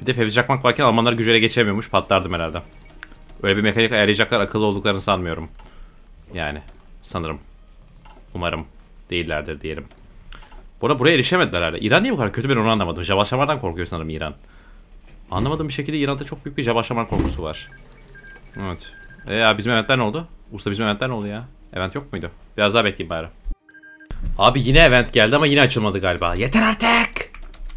Bir de Fevzi Çakmak varken Almanlar gücü ele geçemiyormuş. Patlardım herhalde. Öyle bir mekanik ayarlayacaklar akıllı olduklarını sanmıyorum. Yani sanırım. Umarım değillerdir diyelim. Bu arada buraya erişemediler herhalde. İran niye bu kadar kötü ben onu anlamadım. Javaşamar'dan korkuyor sanırım İran. Anlamadığım bir şekilde İran'da çok büyük bir Javaşamar korkusu var. Evet. E ya bizim eventler ne oldu? Usta bizim eventler ne oldu ya? Event yok muydu? Biraz daha bekleyin bari. Abi yine event geldi ama yine açılmadı galiba. Yeter artık.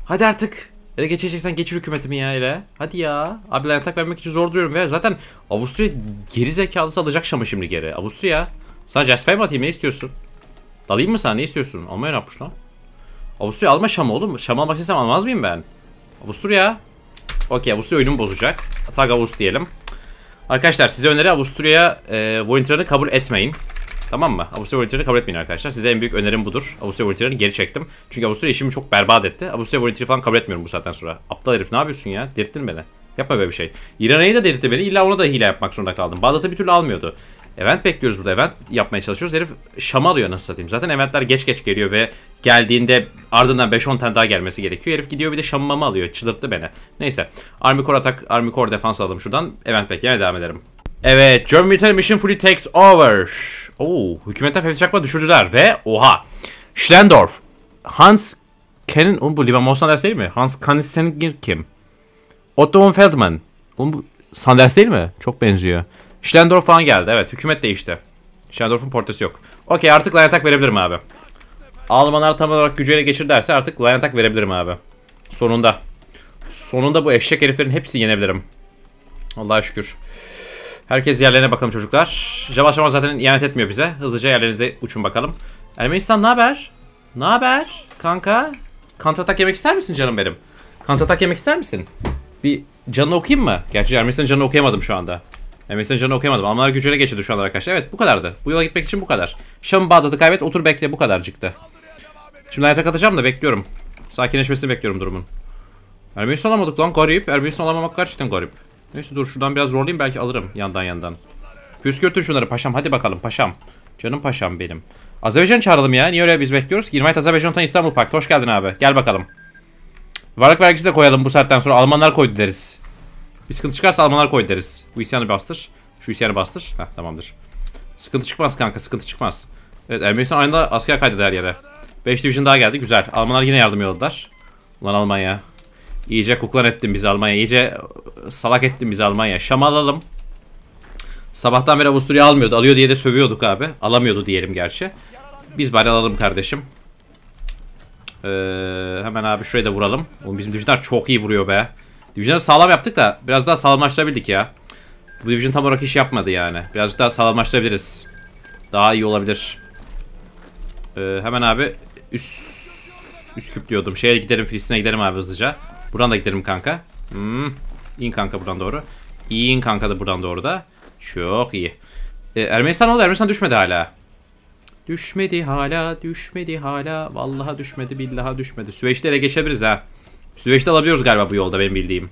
Hadi artık. Ele geçeceksen geçir hükümetimi ya ile. Hadi ya. Abi lentak vermek için zor duruyorum ya. Zaten Avusturya geri zekalısı alacak şamı şimdi geri. Avusturya. Sana Jasper mi atayım ne istiyorsun? Dalayım mı sana ne istiyorsun? Almaya ne yapmış lan? Avusturya alma şamı oğlum. Şamı almak istesem almaz mıyım ben? Avusturya. Okey Avusturya oyunumu bozacak. Tag Avust diyelim. Arkadaşlar size öneri Avusturya e, volunteer'ını kabul etmeyin. Tamam mı? Avusturya volunteer'ını kabul etmeyin arkadaşlar. Size en büyük önerim budur. Avusturya volunteer'ını geri çektim. Çünkü Avusturya işimi çok berbat etti. Avusturya volunteer'ı falan kabul etmiyorum bu saatten sonra. Aptal herif ne yapıyorsun ya? Delirttin beni. Yapma böyle bir şey. İran'ı da delirtti beni. İlla ona da hile yapmak zorunda kaldım. Bağdat'ı bir türlü almıyordu. Event bekliyoruz burada. Event yapmaya çalışıyoruz. Herif şam alıyor nasıl satayım. Zaten eventler geç geç geliyor ve geldiğinde ardından 5-10 tane daha gelmesi gerekiyor. Herif gidiyor bir de şamamamı alıyor. Çıldırttı beni. Neyse. Army Core atak, Army Core defans alalım şuradan. Event beklemeye devam ederim. Evet. German Military Mission fully takes over. Oo, hükümetten Fevzi Çakma düşürdüler ve oha. Schlendorf. Hans Kenin, oğlum bu Liban Sanders değil mi? Hans Kanissengir kim? Otto von Feldman. Oğlum bu Sanders değil mi? Çok benziyor. Schlendorf falan geldi. Evet hükümet değişti. Schlendorf'un portesi yok. Okey artık line attack verebilirim abi. Almanlar tam olarak gücü ele geçir derse artık line attack verebilirim abi. Sonunda. Sonunda bu eşek heriflerin hepsini yenebilirim. Allah'a şükür. Herkes yerlerine bakalım çocuklar. Javaş Javaş zaten ihanet etmiyor bize. Hızlıca yerlerinize uçun bakalım. Ermenistan ne haber? Ne haber kanka? kantatak yemek ister misin canım benim? Kantatak yemek ister misin? Bir canını okuyayım mı? Gerçi Ermenistan'ın canını okuyamadım şu anda. Yani e, mesajlarını okuyamadım. Almanlar gücüne geçirdi şu an arkadaşlar. Evet bu kadardı. Bu yola gitmek için bu kadar. Şam Bağdat'ı kaybet otur bekle bu kadar çıktı. Şimdi hayata katacağım da bekliyorum. Sakinleşmesini bekliyorum durumun. Ermenistan alamadık lan garip. Ermenistan alamamak gerçekten garip. Neyse dur şuradan biraz zorlayayım belki alırım yandan yandan. Püskürtün şunları paşam hadi bakalım paşam. Canım paşam benim. Azerbaycan çağıralım ya. Niye öyle biz bekliyoruz ki? Invite Azerbaycan'dan İstanbul Park'ta. Hoş geldin abi. Gel bakalım. Varlık vergisi de koyalım bu saatten sonra. Almanlar koydu deriz. Bir sıkıntı çıkarsa Almanlar koy deriz. Bu isyanı bastır. Şu isyanı bastır. Heh tamamdır. Sıkıntı çıkmaz kanka sıkıntı çıkmaz. Evet Ermenistan aynı anda asker kaydeder yere. 5 division daha geldi güzel. Almanlar yine yardım yolladılar. Ulan Almanya. İyice kuklan ettin bizi Almanya. İyice ıı, salak ettin bizi Almanya. Şam alalım. Sabahtan beri Avusturya almıyordu. Alıyor diye de sövüyorduk abi. Alamıyordu diyelim gerçi. Biz bari alalım kardeşim. Ee, hemen abi şuraya da vuralım. Oğlum bizim divisionlar çok iyi vuruyor be. Division'ı sağlam yaptık da biraz daha sağlamlaştırabildik ya. Bu Division tam olarak iş yapmadı yani. Birazcık daha sağlamlaştırabiliriz. Daha iyi olabilir. Ee, hemen abi üst üst diyordum. Şeye giderim Filistin'e giderim abi hızlıca. Buradan da giderim kanka. Hmm. İn kanka buradan doğru. İn kanka da buradan doğru da. Çok iyi. Ee, Ermenistan oldu. Ermenistan düşmedi hala. Düşmedi hala, düşmedi hala. Vallaha düşmedi, billaha düşmedi. Süveyş'te ele geçebiliriz ha. Süveyş'te alabiliyoruz galiba bu yolda benim bildiğim.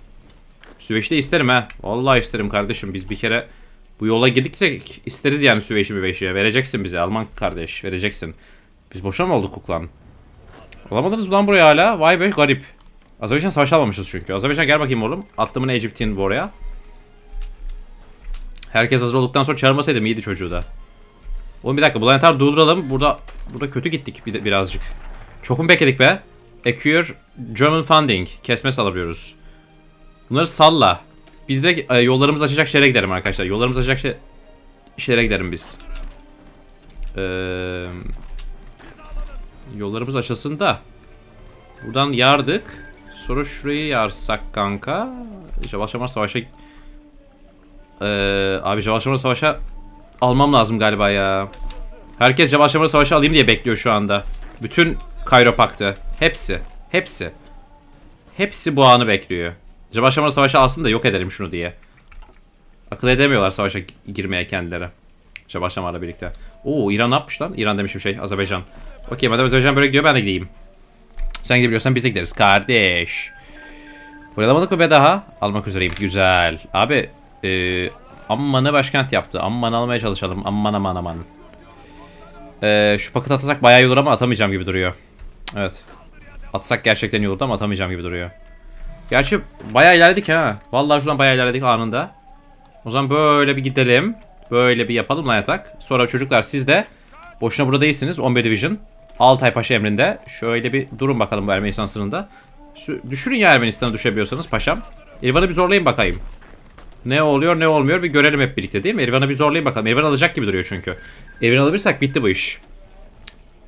Süveyş'te isterim ha. Vallahi isterim kardeşim. Biz bir kere bu yola gidiksek isteriz yani Süveyş'i Müveyş'i. Vereceksin bize Alman kardeş. Vereceksin. Biz boşa mı olduk kuklan? Olamadınız lan buraya hala. Vay be garip. Azerbaycan savaş almamışız çünkü. Azerbaycan gel bakayım oğlum. Attımın ne Egypt'in bu oraya. Herkes hazır olduktan sonra çağırmasaydım iyiydi çocuğu da. Oğlum bir dakika bu lanetar durduralım. Burada burada kötü gittik bir, birazcık. Çok mu bekledik be? Acquire German Funding. Kesme alabiliyoruz. Bunları salla. Biz de e, yollarımız açacak şehre giderim arkadaşlar. Yollarımız açacak şe şehre giderim biz. Ee, yollarımız açılsın da. Buradan yardık. Sonra şurayı yarsak kanka. Cevap Şamar Savaş'a... Ee, abi Cevap Şamar Savaş'a almam lazım galiba ya. Herkes Cevap Şamar Savaş'a alayım diye bekliyor şu anda. Bütün Kayropaktı. Hepsi. Hepsi. Hepsi bu anı bekliyor. Acaba Jabaşamara savaşa alsın da yok edelim şunu diye. Akıl edemiyorlar savaşa girmeye kendileri. Acaba Jabaşamar'la birlikte. Oo İran ne yapmış lan? İran demişim şey. Azerbaycan. Okey madem Azerbaycan böyle gidiyor ben de gideyim. Sen gidebiliyorsan biz de gideriz kardeş. Buralamadık mı be daha? Almak üzereyim. Güzel. Abi e, Amman'ı başkent yaptı. Amman'ı almaya çalışalım. Amman aman aman. E, şu paket atacak bayağı iyi olur ama atamayacağım gibi duruyor. Evet. Atsak gerçekten iyi olurdu ama atamayacağım gibi duruyor. Gerçi bayağı ilerledik ha. Vallahi şuradan bayağı ilerledik anında. O zaman böyle bir gidelim. Böyle bir yapalım lan yatak. Sonra çocuklar siz de boşuna burada değilsiniz. 11 Division. Altay Paşa emrinde. Şöyle bir durun bakalım bu Ermenistan sınırında. Düşürün ya Ermenistan'a düşebiliyorsanız paşam. İrvan'ı bir zorlayın bakayım. Ne oluyor ne olmuyor bir görelim hep birlikte değil mi? Erivan'ı bir zorlayın bakalım. Erivan alacak gibi duruyor çünkü. Erivan alabilirsek bitti bu iş.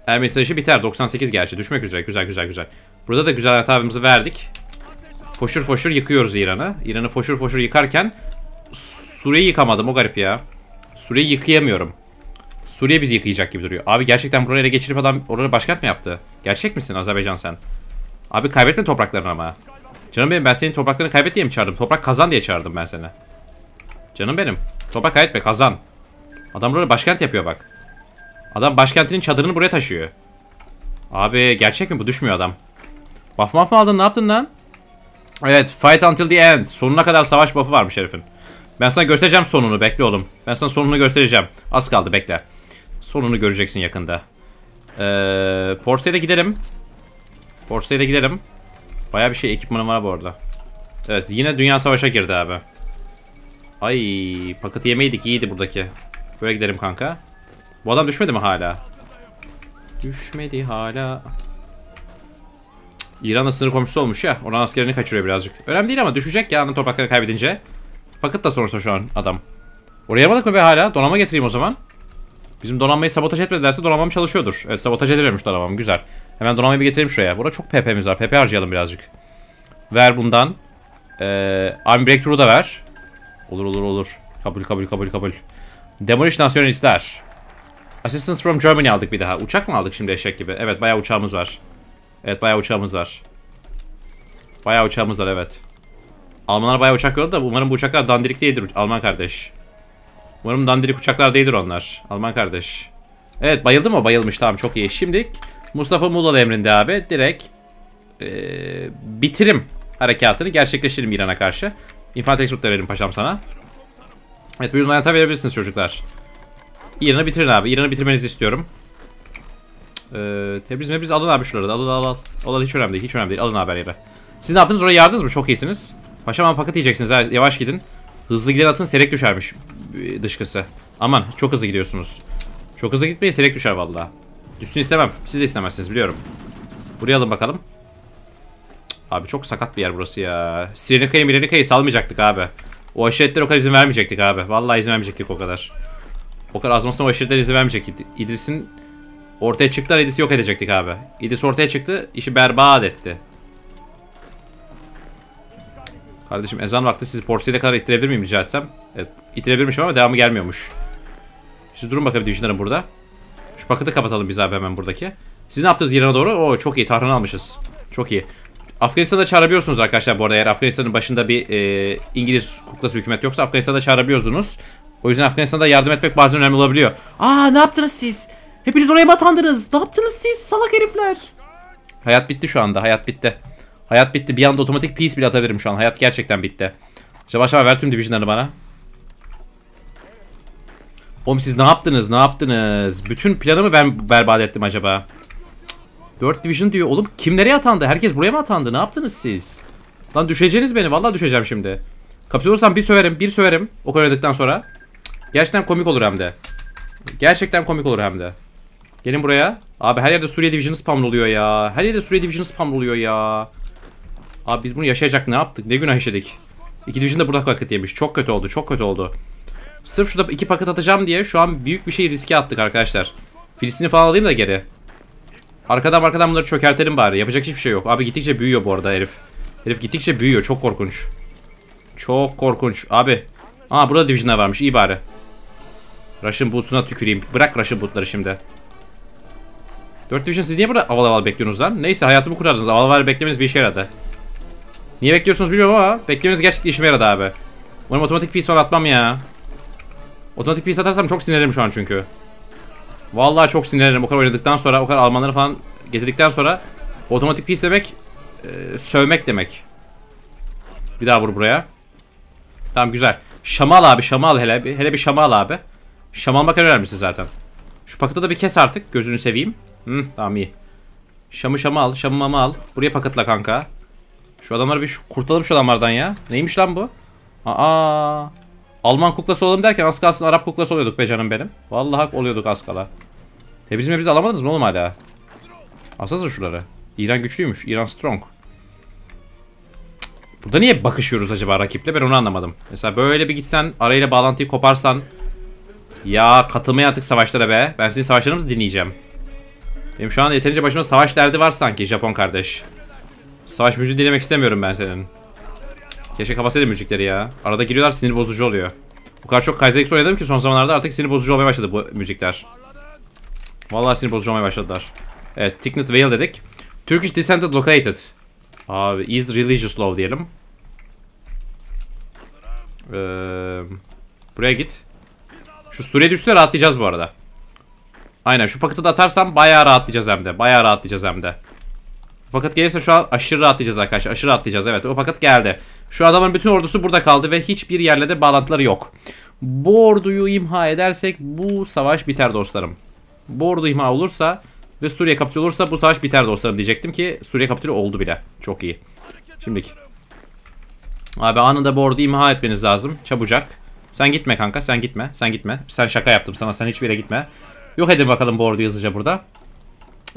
E, mesajı biter. 98 gerçi. Düşmek üzere. Güzel güzel güzel. Burada da güzel hatamızı verdik. Foşur foşur yıkıyoruz İran'ı. İran'ı foşur foşur yıkarken Suriye'yi yıkamadım. O garip ya. Suriye'yi yıkayamıyorum. Suriye bizi yıkayacak gibi duruyor. Abi gerçekten buraya ele geçirip adam orada başkent mi yaptı? Gerçek misin Azerbaycan sen? Abi kaybetme topraklarını ama. Canım benim ben senin topraklarını kaybet diye mi çağırdım? Toprak kazan diye çağırdım ben seni. Canım benim. Toprak kaybetme kazan. Adam burada başkent yapıyor bak. Adam başkentinin çadırını buraya taşıyor. Abi gerçek mi bu? Düşmüyor adam. Buff buff mı aldın? Ne yaptın lan? Evet. Fight until the end. Sonuna kadar savaş buff'ı varmış herifin. Ben sana göstereceğim sonunu. Bekle oğlum. Ben sana sonunu göstereceğim. Az kaldı. Bekle. Sonunu göreceksin yakında. Ee, Porsche'ye de gidelim. Porsche'ye de gidelim. Baya bir şey ekipmanım var bu arada. Evet. Yine Dünya Savaş'a girdi abi. Ay. Paket yemeydik. iyiydi buradaki. Böyle gidelim kanka. Bu adam düşmedi mi hala? Düşmedi hala. Cık, sınır komşusu olmuş ya. oradan askerini kaçırıyor birazcık. Önemli değil ama düşecek ya Anadolu topraklarını kaybedince. Fakat da sonuçta şu an adam. Oraya yaramadık mı be hala? Donanma getireyim o zaman. Bizim donanmayı sabotaj etmedilerse donanmam çalışıyordur. Evet sabotaj edilmemiş donanmam güzel. Hemen donanmayı bir getireyim şuraya. Burada çok PP'miz var. PP harcayalım birazcık. Ver bundan. Ee, Army Breakthrough'u da ver. Olur olur olur. Kabul kabul kabul kabul. Demolish nasyonelistler. Assistance from Germany aldık bir daha. Uçak mı aldık şimdi eşek gibi? Evet bayağı uçağımız var. Evet bayağı uçağımız var. Bayağı uçağımız var evet. Almanlar bayağı uçak yolladı da umarım bu uçaklar dandirik değildir Alman kardeş. Umarım dandirik uçaklar değildir onlar. Alman kardeş. Evet bayıldı mı? Bayılmış tamam çok iyi. Şimdi Mustafa Muğla'lı emrinde abi direkt ee, bitirim harekatını gerçekleştirelim İran'a karşı. İnfantry Export'ta verelim paşam sana. Evet buyurun hayata verebilirsiniz çocuklar. İran'ı bitirin abi. İran'ı bitirmenizi istiyorum. Ee, Tebriz mebriz alın abi şurada, da. Alın al al. Olan hiç önemli değil. Hiç önemli değil. Alın abi her yere. Siz ne yaptınız? Oraya yardınız mı? Çok iyisiniz. Paşam ama paket yiyeceksiniz. Ha. Yavaş gidin. Hızlı giden atın serek düşermiş dışkısı. Aman çok hızlı gidiyorsunuz. Çok hızlı gitmeyin serek düşer valla. Düşsün istemem. Siz de istemezsiniz biliyorum. Buraya alın bakalım. Abi çok sakat bir yer burası ya. Sirenika'yı Mirenika'yı salmayacaktık abi. O aşiretler o kadar izin vermeyecektik abi. Vallahi izin vermeyecektik o kadar. O kadar azmasına o aşiretler izin vermeyecek. İdris'in ortaya çıktılar İdris'i yok edecektik abi. İdris ortaya çıktı işi berbat etti. Kardeşim ezan vakti sizi porsiyede kadar ittirebilir miyim rica etsem? Evet ittirebilirmişim ama devamı gelmiyormuş. Siz durun bakalım Division'ların burada. Şu paketi kapatalım biz abi hemen buradaki. Siz ne yaptınız yerine doğru? Oo çok iyi Tahran'ı almışız. Çok iyi. Afganistan'da çağırabiliyorsunuz arkadaşlar bu arada eğer Afganistan'ın başında bir e, İngiliz kuklası hükümet yoksa Afganistan'da çağırabiliyorsunuz. O yüzden Afganistan'da yardım etmek bazen önemli olabiliyor. Aa ne yaptınız siz? Hepiniz oraya batandınız. Ne yaptınız siz salak herifler? Hayat bitti şu anda. Hayat bitti. Hayat bitti. Bir anda otomatik peace bile atabilirim şu an. Hayat gerçekten bitti. Yavaş yavaş ver tüm divisionları bana. Oğlum siz ne yaptınız? Ne yaptınız? Bütün planımı ben berbat ettim acaba. 4 division diyor. Oğlum kim nereye atandı? Herkes buraya mı atandı? Ne yaptınız siz? Lan düşeceğiniz beni. Vallahi düşeceğim şimdi. Kapitolursam bir söverim. Bir söverim. O kadar sonra. Gerçekten komik olur hem de. Gerçekten komik olur hem de. Gelin buraya. Abi her yerde Suriye Division spamlıyor ya. Her yerde Suriye Division spamlıyor ya. Abi biz bunu yaşayacak ne yaptık? Ne günah işledik. İki Division da burada paket yemiş. Çok kötü oldu. Çok kötü oldu. Sırf şurada iki paket atacağım diye şu an büyük bir şey riske attık arkadaşlar. Filistin'i falan alayım da geri. Arkadan arkadan bunları çökertelim bari. Yapacak hiçbir şey yok. Abi gittikçe büyüyor bu arada herif. Herif gittikçe büyüyor. Çok korkunç. Çok korkunç. Abi. Aa burada Division'a varmış. İyi bari. Russian Boots'una tüküreyim. Bırak Russian Boot'ları şimdi. 4 Division siz niye burada aval aval bekliyorsunuz lan? Neyse hayatımı kurardınız. Aval aval beklemeniz bir işe yaradı. Niye bekliyorsunuz bilmiyorum ama beklemeniz gerçekten işime yaradı abi. Umarım otomatik piece falan atmam ya. Otomatik piece atarsam çok sinirlerim şu an çünkü. Vallahi çok sinirlerim. O kadar oynadıktan sonra, o kadar Almanları falan getirdikten sonra otomatik piece demek e, sövmek demek. Bir daha vur buraya. Tamam güzel. Şamal abi, şamal hele. Hele bir şamal abi. Şaman bakar vermişsin zaten. Şu paketi de bir kes artık. Gözünü seveyim. Hı, tamam iyi. Şamı şamı al. Şamı mamı al. Buraya paketle kanka. Şu adamları bir kurtalım şu adamlardan ya. Neymiş lan bu? Aa. Alman kuklası olalım derken az kalsın Arap kuklası oluyorduk be canım benim. Vallahi oluyorduk az kala. Tebriz mi biz alamadınız mı oğlum hala? Alsanıza şuraları. İran güçlüymüş. İran strong. Burada niye bakışıyoruz acaba rakiple? Ben onu anlamadım. Mesela böyle bir gitsen arayla bağlantıyı koparsan ya katılmayın artık savaşlara be. Ben sizin savaşlarınızı dinleyeceğim. Benim şu an yeterince başıma savaş derdi var sanki Japon kardeş. Savaş müziği dinlemek istemiyorum ben senin. Keşke kapatsaydın müzikleri ya. Arada giriyorlar sinir bozucu oluyor. Bu kadar çok Kaiser X oynadım ki son zamanlarda artık sinir bozucu olmaya başladı bu müzikler. Vallahi sinir bozucu olmaya başladılar. Evet, Ticknet Veil dedik. Turkish Descended Located. Abi, is religious law diyelim. Ee, buraya git. Şu Suriye düşse rahatlayacağız bu arada. Aynen şu paketi de atarsam bayağı rahatlayacağız hem de. Bayağı rahatlayacağız hem de. Paket gelirse şu an aşırı rahatlayacağız arkadaşlar. Aşırı rahatlayacağız evet. O paket geldi. Şu adamın bütün ordusu burada kaldı ve hiçbir yerle de bağlantıları yok. Bu orduyu imha edersek bu savaş biter dostlarım. Bu ordu imha olursa ve Suriye kapitülü olursa bu savaş biter dostlarım diyecektim ki Suriye kapitülü oldu bile. Çok iyi. Şimdiki. Abi anında bu orduyu imha etmeniz lazım. Çabucak. Sen gitme kanka sen gitme. Sen gitme. Sen şaka yaptım sana sen hiçbir yere gitme. Yok edin bakalım bu orduyu hızlıca burada.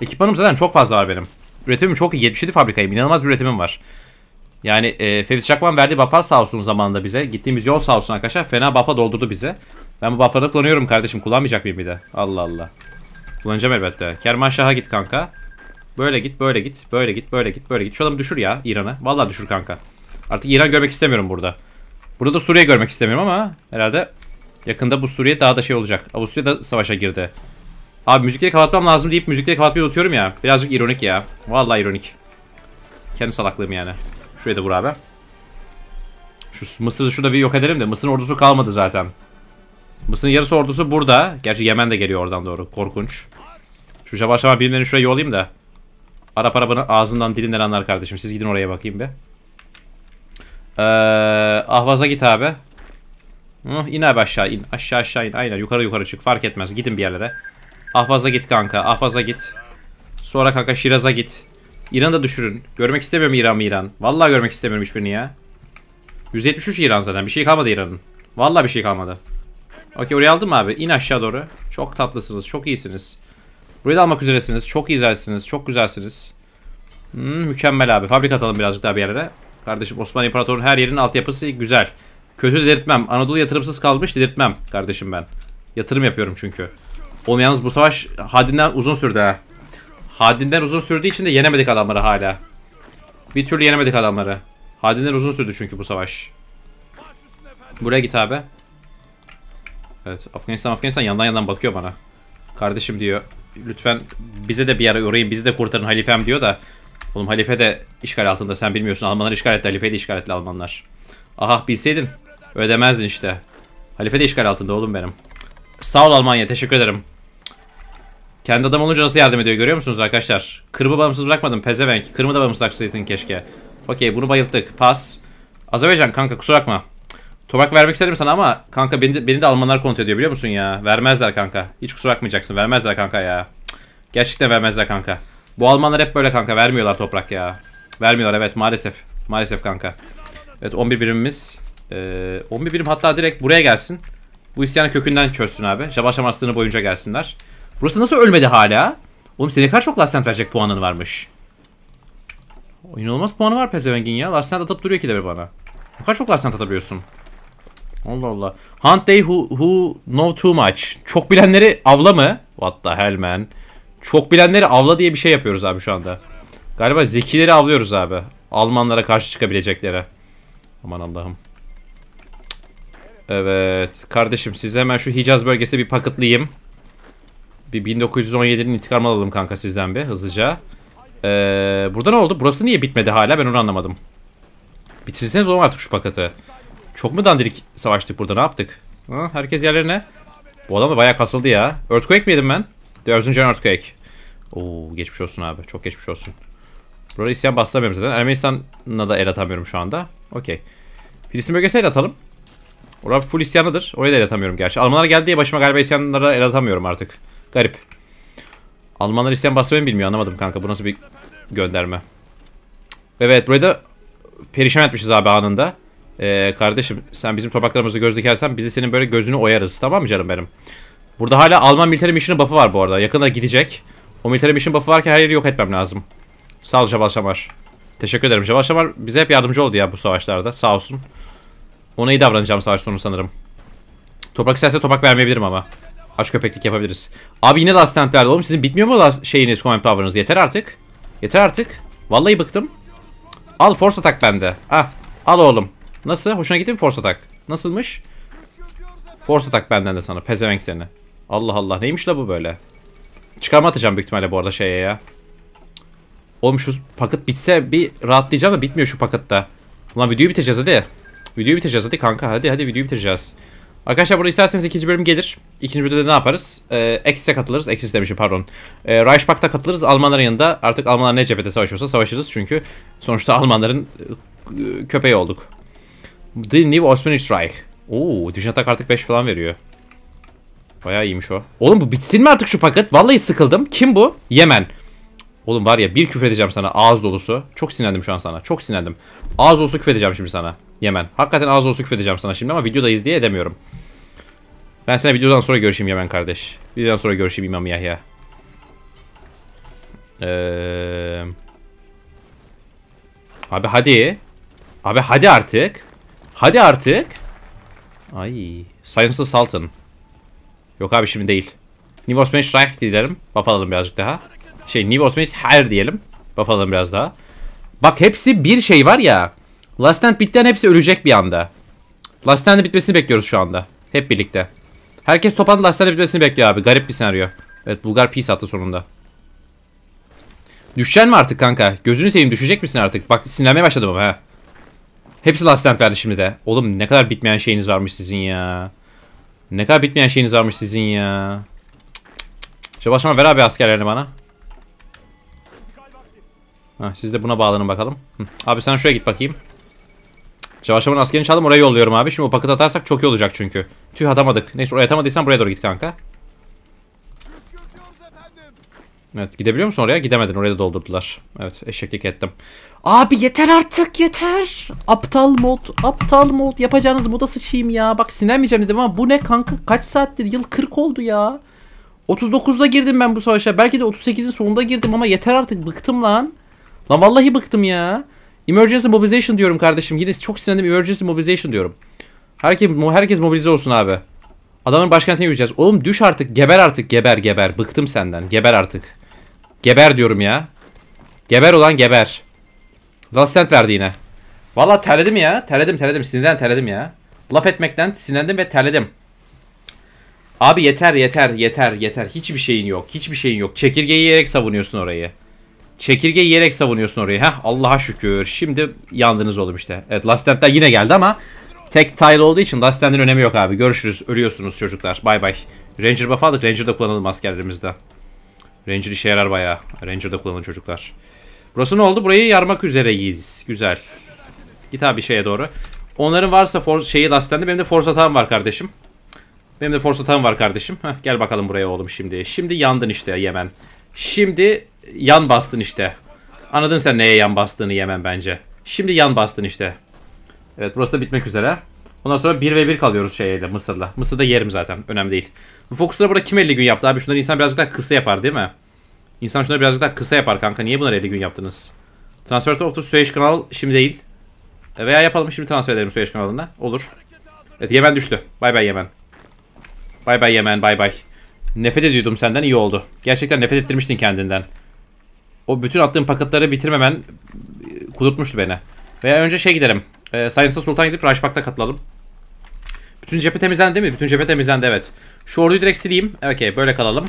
Ekipmanım zaten çok fazla var benim. Üretimim çok iyi. 77 fabrikayım. inanılmaz bir üretimim var. Yani e, Fevzi Çakman verdiği bufflar sağ olsun zamanında bize. Gittiğimiz yol sağ olsun arkadaşlar. Fena buff'a doldurdu bize. Ben bu buff'ları kullanıyorum kardeşim. Kullanmayacak mıyım bir de? Allah Allah. Kullanacağım elbette. Kermanşah'a git kanka. Böyle git, böyle git, böyle git, böyle git, böyle git. Şu adamı düşür ya İran'a. Vallahi düşür kanka. Artık İran görmek istemiyorum burada. Burada da Suriye görmek istemiyorum ama herhalde yakında bu Suriye daha da şey olacak. Avusturya da savaşa girdi. Abi müzikleri kapatmam lazım deyip müzikleri kapatmayı unutuyorum ya. Birazcık ironik ya. Vallahi ironik. Kendi salaklığım yani. Şuraya da vur abi. Şu Mısır'ı şurada bir yok edelim de. Mısır ordusu kalmadı zaten. Mısır'ın yarısı ordusu burada. Gerçi Yemen de geliyor oradan doğru. Korkunç. Şu şabaş şabaş bilimlerini şuraya yollayayım da. Arap arabanın ağzından dilinden anlar kardeşim. Siz gidin oraya bakayım bir. Ee, ahvaza git abi. Hı, in abi aşağı in. Aşağı aşağı in. Aynen yukarı yukarı çık. Fark etmez. Gidin bir yerlere. Ahvaza git kanka. Ahvaza git. Sonra kanka Şiraz'a git. İran'ı da düşürün. Görmek istemiyorum İran İran. Vallahi görmek istemiyorum hiçbirini ya. 173 İran zaten. Bir şey kalmadı İran'ın. Vallahi bir şey kalmadı. Okey oraya aldım abi. İn aşağı doğru. Çok tatlısınız. Çok iyisiniz. Burayı da almak üzeresiniz. Çok güzelsiniz Çok güzelsiniz. Hmm, mükemmel abi. Fabrika atalım birazcık daha bir yerlere. Kardeşim Osmanlı İmparatorluğu'nun her yerinin altyapısı güzel. Kötü dedirtmem. Anadolu yatırımsız kalmış dedirtmem kardeşim ben. Yatırım yapıyorum çünkü. Oğlum yalnız bu savaş haddinden uzun sürdü ha. Haddinden uzun sürdüğü için de yenemedik adamları hala. Bir türlü yenemedik adamları. Haddinden uzun sürdü çünkü bu savaş. Buraya git abi. Evet Afganistan Afganistan yandan yandan bakıyor bana. Kardeşim diyor lütfen bize de bir ara uğrayın bizi de kurtarın halifem diyor da Oğlum halife de işgal altında sen bilmiyorsun. Almanlar işgal etti. Halife de işgal etti Almanlar. Aha bilseydin ödemezdin işte. Halife de işgal altında oğlum benim. Sağ ol Almanya teşekkür ederim. Kendi adam olunca nasıl yardım ediyor görüyor musunuz arkadaşlar? Kırımı bağımsız bırakmadım pezevenk. Kırımı da bağımsız bıraksaydın keşke. Okey bunu bayılttık. Pas. Azerbaycan kanka kusura bakma. Toprak vermek isterim sana ama kanka beni de, beni de Almanlar kontrol ediyor biliyor musun ya? Vermezler kanka. Hiç kusura bakmayacaksın. Vermezler kanka ya. Gerçekten vermezler kanka. Bu Almanlar hep böyle kanka vermiyorlar toprak ya. Vermiyorlar evet maalesef. Maalesef kanka. Evet 11 birimimiz. Ee, 11 birim hatta direkt buraya gelsin. Bu isyanı kökünden çözsün abi. Şabaşam aslını boyunca gelsinler. Burası nasıl ölmedi hala? Oğlum senin kadar çok Last verecek puanın varmış? İnanılmaz puanı var pezevengin ya. Last Stand atıp duruyor ki de bana. bana. kadar çok Last Stand atabiliyorsun? Allah Allah. Hunt they who, who know too much. Çok bilenleri avla mı? What the hell man. Çok bilenleri avla diye bir şey yapıyoruz abi şu anda. Galiba zekileri avlıyoruz abi. Almanlara karşı çıkabileceklere. Aman Allah'ım. Evet. Kardeşim size hemen şu Hicaz bölgesi bir paketlayayım. Bir 1917'nin intikam alalım kanka sizden bir hızlıca. Ee, burada ne oldu? Burası niye bitmedi hala? Ben onu anlamadım. Bitirseniz oğlum artık şu paketi. Çok mu dandirik savaştık burada? Ne yaptık? Ha, herkes yerlerine. Bu adam da baya kasıldı ya. Earthquake miydim ben? There's an earthquake. Oo geçmiş olsun abi. Çok geçmiş olsun. Burada isyan bastıramıyorum zaten. Ermenistan'a da el atamıyorum şu anda. Okey. Filistin bölgesine el atalım. Orada full isyanıdır. Oraya da el atamıyorum gerçi. Almanlar geldi diye başıma galiba isyanlara el atamıyorum artık. Garip. Almanlar isyan basmayı bilmiyor. Anlamadım kanka. Bu nasıl bir gönderme. Evet burayı da perişan etmişiz abi anında. Ee, kardeşim sen bizim topraklarımızı göz dikersen bizi senin böyle gözünü oyarız. Tamam mı canım benim? Burada hala Alman military mission buff'ı var bu arada. Yakında gidecek. O military mission buff'ı varken her yeri yok etmem lazım. Sağ ol Jabal Şamar. Teşekkür ederim. Jabal Şamar bize hep yardımcı oldu ya bu savaşlarda. Sağ olsun. Ona iyi davranacağım savaş sonu sanırım. Toprak isterse toprak vermeyebilirim ama. Aç köpeklik yapabiliriz. Abi yine last standlerde oğlum. Sizin bitmiyor mu last şeyiniz, command power'ınız? Yeter artık. Yeter artık. Vallahi bıktım. Al force atak bende. Ah. Al oğlum. Nasıl? Hoşuna gitti mi force atak? Nasılmış? Force atak benden de sana. Pezevenk seni. Allah Allah neymiş la bu böyle? Çıkarma atacağım büyük ihtimalle bu arada şeye ya. Oğlum şu paket bitse bir rahatlayacağım da bitmiyor şu pakette. Ulan videoyu biteceğiz hadi. Videoyu biteceğiz hadi kanka hadi hadi videoyu biteceğiz. Arkadaşlar burada isterseniz ikinci bölüm gelir. İkinci bölümde ne yaparız? Ee, X'e katılırız. X'is demişim pardon. Ee, Reichspark'ta katılırız. Almanların yanında artık Almanlar ne cephede savaşıyorsa savaşırız. Çünkü sonuçta Almanların e, köpeği olduk. The New Osmanlı Strike. Oo, Dijon Atak artık 5 falan veriyor. Bayağı iyiymiş o. Oğlum bu bitsin mi artık şu paket? Vallahi sıkıldım. Kim bu? Yemen. Oğlum var ya bir küfür edeceğim sana ağız dolusu. Çok sinirlendim şu an sana. Çok sinirlendim. Ağız dolusu küfür edeceğim şimdi sana. Yemen. Hakikaten ağız dolusu küfür edeceğim sana şimdi ama videodayız diye edemiyorum. Ben sana videodan sonra görüşeyim Yemen kardeş. Videodan sonra görüşeyim İmam Yahya. Ee... Abi hadi. Abi hadi artık. Hadi artık. Ay. Silence the Sultan. Yok abi şimdi değil. New Osman Strike diyelim. Buff alalım birazcık daha. Şey New Osman her diyelim. Buff alalım biraz daha. Bak hepsi bir şey var ya. Last Stand bitten hepsi ölecek bir anda. Last Stand'ın bitmesini bekliyoruz şu anda. Hep birlikte. Herkes toplandı Last Stand'ın bitmesini bekliyor abi. Garip bir senaryo. Evet Bulgar Peace attı sonunda. Düşecek mi artık kanka? Gözünü seveyim düşecek misin artık? Bak sinirlenmeye başladım ama he. Hepsi Last Stand verdi şimdi de. Oğlum ne kadar bitmeyen şeyiniz varmış sizin ya. Ne kadar bitmeyen şeyiniz varmış sizin ya. Şöyle ver abi askerlerini bana. Ha, siz de buna bağlanın bakalım. Hı. Abi sen şuraya git bakayım. Cavaşamın askerini çaldım oraya yolluyorum abi. Şimdi o paket atarsak çok iyi olacak çünkü. Tüh atamadık. Neyse oraya atamadıysan buraya doğru git kanka. Evet gidebiliyor musun oraya? Gidemedin oraya da doldurdular. Evet eşeklik ettim. Abi yeter artık yeter. Aptal mod aptal mod yapacağınız moda sıçayım ya. Bak sinemeyeceğim dedim ama bu ne kanka kaç saattir yıl 40 oldu ya. 39'da girdim ben bu savaşa. Belki de 38'in sonunda girdim ama yeter artık bıktım lan. Lan vallahi bıktım ya. Emergency mobilization diyorum kardeşim. Yine çok sinirlendim emergency mobilization diyorum. Herkes, herkes mobilize olsun abi. Adamın başkentine yürüyeceğiz. Oğlum düş artık geber artık geber geber. Bıktım senden geber artık. Geber diyorum ya. Geber olan geber. Last verdi yine. Valla terledim ya. Terledim terledim. Sinirden terledim ya. Laf etmekten sinirlendim ve terledim. Abi yeter yeter yeter yeter. Hiçbir şeyin yok. Hiçbir şeyin yok. Çekirgeyi yiyerek savunuyorsun orayı. Çekirge yiyerek savunuyorsun orayı. Heh Allah'a şükür. Şimdi yandınız oğlum işte. Evet lastentler yine geldi ama tek tile olduğu için Last Stand'in önemi yok abi. Görüşürüz. Ölüyorsunuz çocuklar. Bay bay. Ranger buff aldık. Ranger'da kullanalım askerlerimizde. Ranger işe yarar bayağı. Ranger'da kullanın çocuklar. Burası ne oldu? Burayı yarmak üzereyiz. Güzel. Git abi şeye doğru. Onların varsa for şeyi lastendi. Benim de force atağım var kardeşim. Benim de force atağım var kardeşim. Heh, gel bakalım buraya oğlum şimdi. Şimdi yandın işte Yemen. Şimdi yan bastın işte. Anladın sen neye yan bastığını Yemen bence. Şimdi yan bastın işte. Evet burası da bitmek üzere. Ondan sonra 1 ve 1 kalıyoruz şeyle Mısır'la. Mısır'da yerim zaten. Önemli değil. Bu burada kim 50 gün yaptı abi? Şunları insan birazcık daha kısa yapar değil mi? İnsan şunları birazcık daha kısa yapar kanka. Niye bunları 50 gün yaptınız? Transfer of the Süveyş Kanal şimdi değil. E veya yapalım şimdi transfer edelim Süveyş Kanalı'na. Olur. Evet Yemen düştü. Bay bay Yemen. Bay bay Yemen bay bay. Nefret ediyordum senden iyi oldu. Gerçekten nefret ettirmiştin kendinden. O bütün attığım paketleri bitirmemen e, kudurtmuştu beni. Veya önce şey giderim. E, Science'a Sultan gidip Rajbak'ta katılalım. Bütün cephe temizlendi değil mi? Bütün cephe temizlendi evet. Şu orduyu direkt sileyim. Okey böyle kalalım.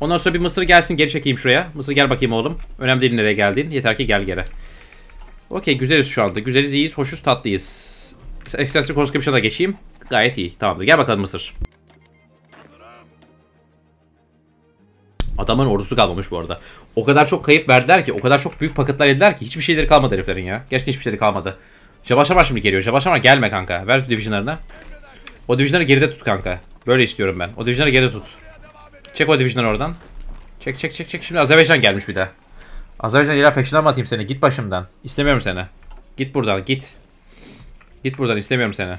Ondan sonra bir mısır gelsin geri çekeyim şuraya. Mısır gel bakayım oğlum. Önemli değil nereye geldin, Yeter ki gel geri. Okey güzeliz şu anda. Güzeliz iyiyiz. Hoşuz tatlıyız. Extensive Conscription'a da geçeyim. Gayet iyi. Tamamdır. Gel bakalım mısır. Adamın ordusu kalmamış bu arada. O kadar çok kayıp verdiler ki, o kadar çok büyük paketler yediler ki hiçbir şeyleri kalmadı heriflerin ya. Gerçekten hiçbir şeyleri kalmadı. Şabaşamar şimdi geliyor. Şabaşamar gelme kanka. Ver divisionlarına. O divisionları geride tut kanka. Böyle istiyorum ben. O divisionları geride tut. Çek o divisionları oradan. Çek çek çek çek. Şimdi Azerbaycan gelmiş bir de. Azerbaycan yer affection'a atayım seni? Git başımdan. İstemiyorum seni. Git buradan git. Git buradan istemiyorum seni.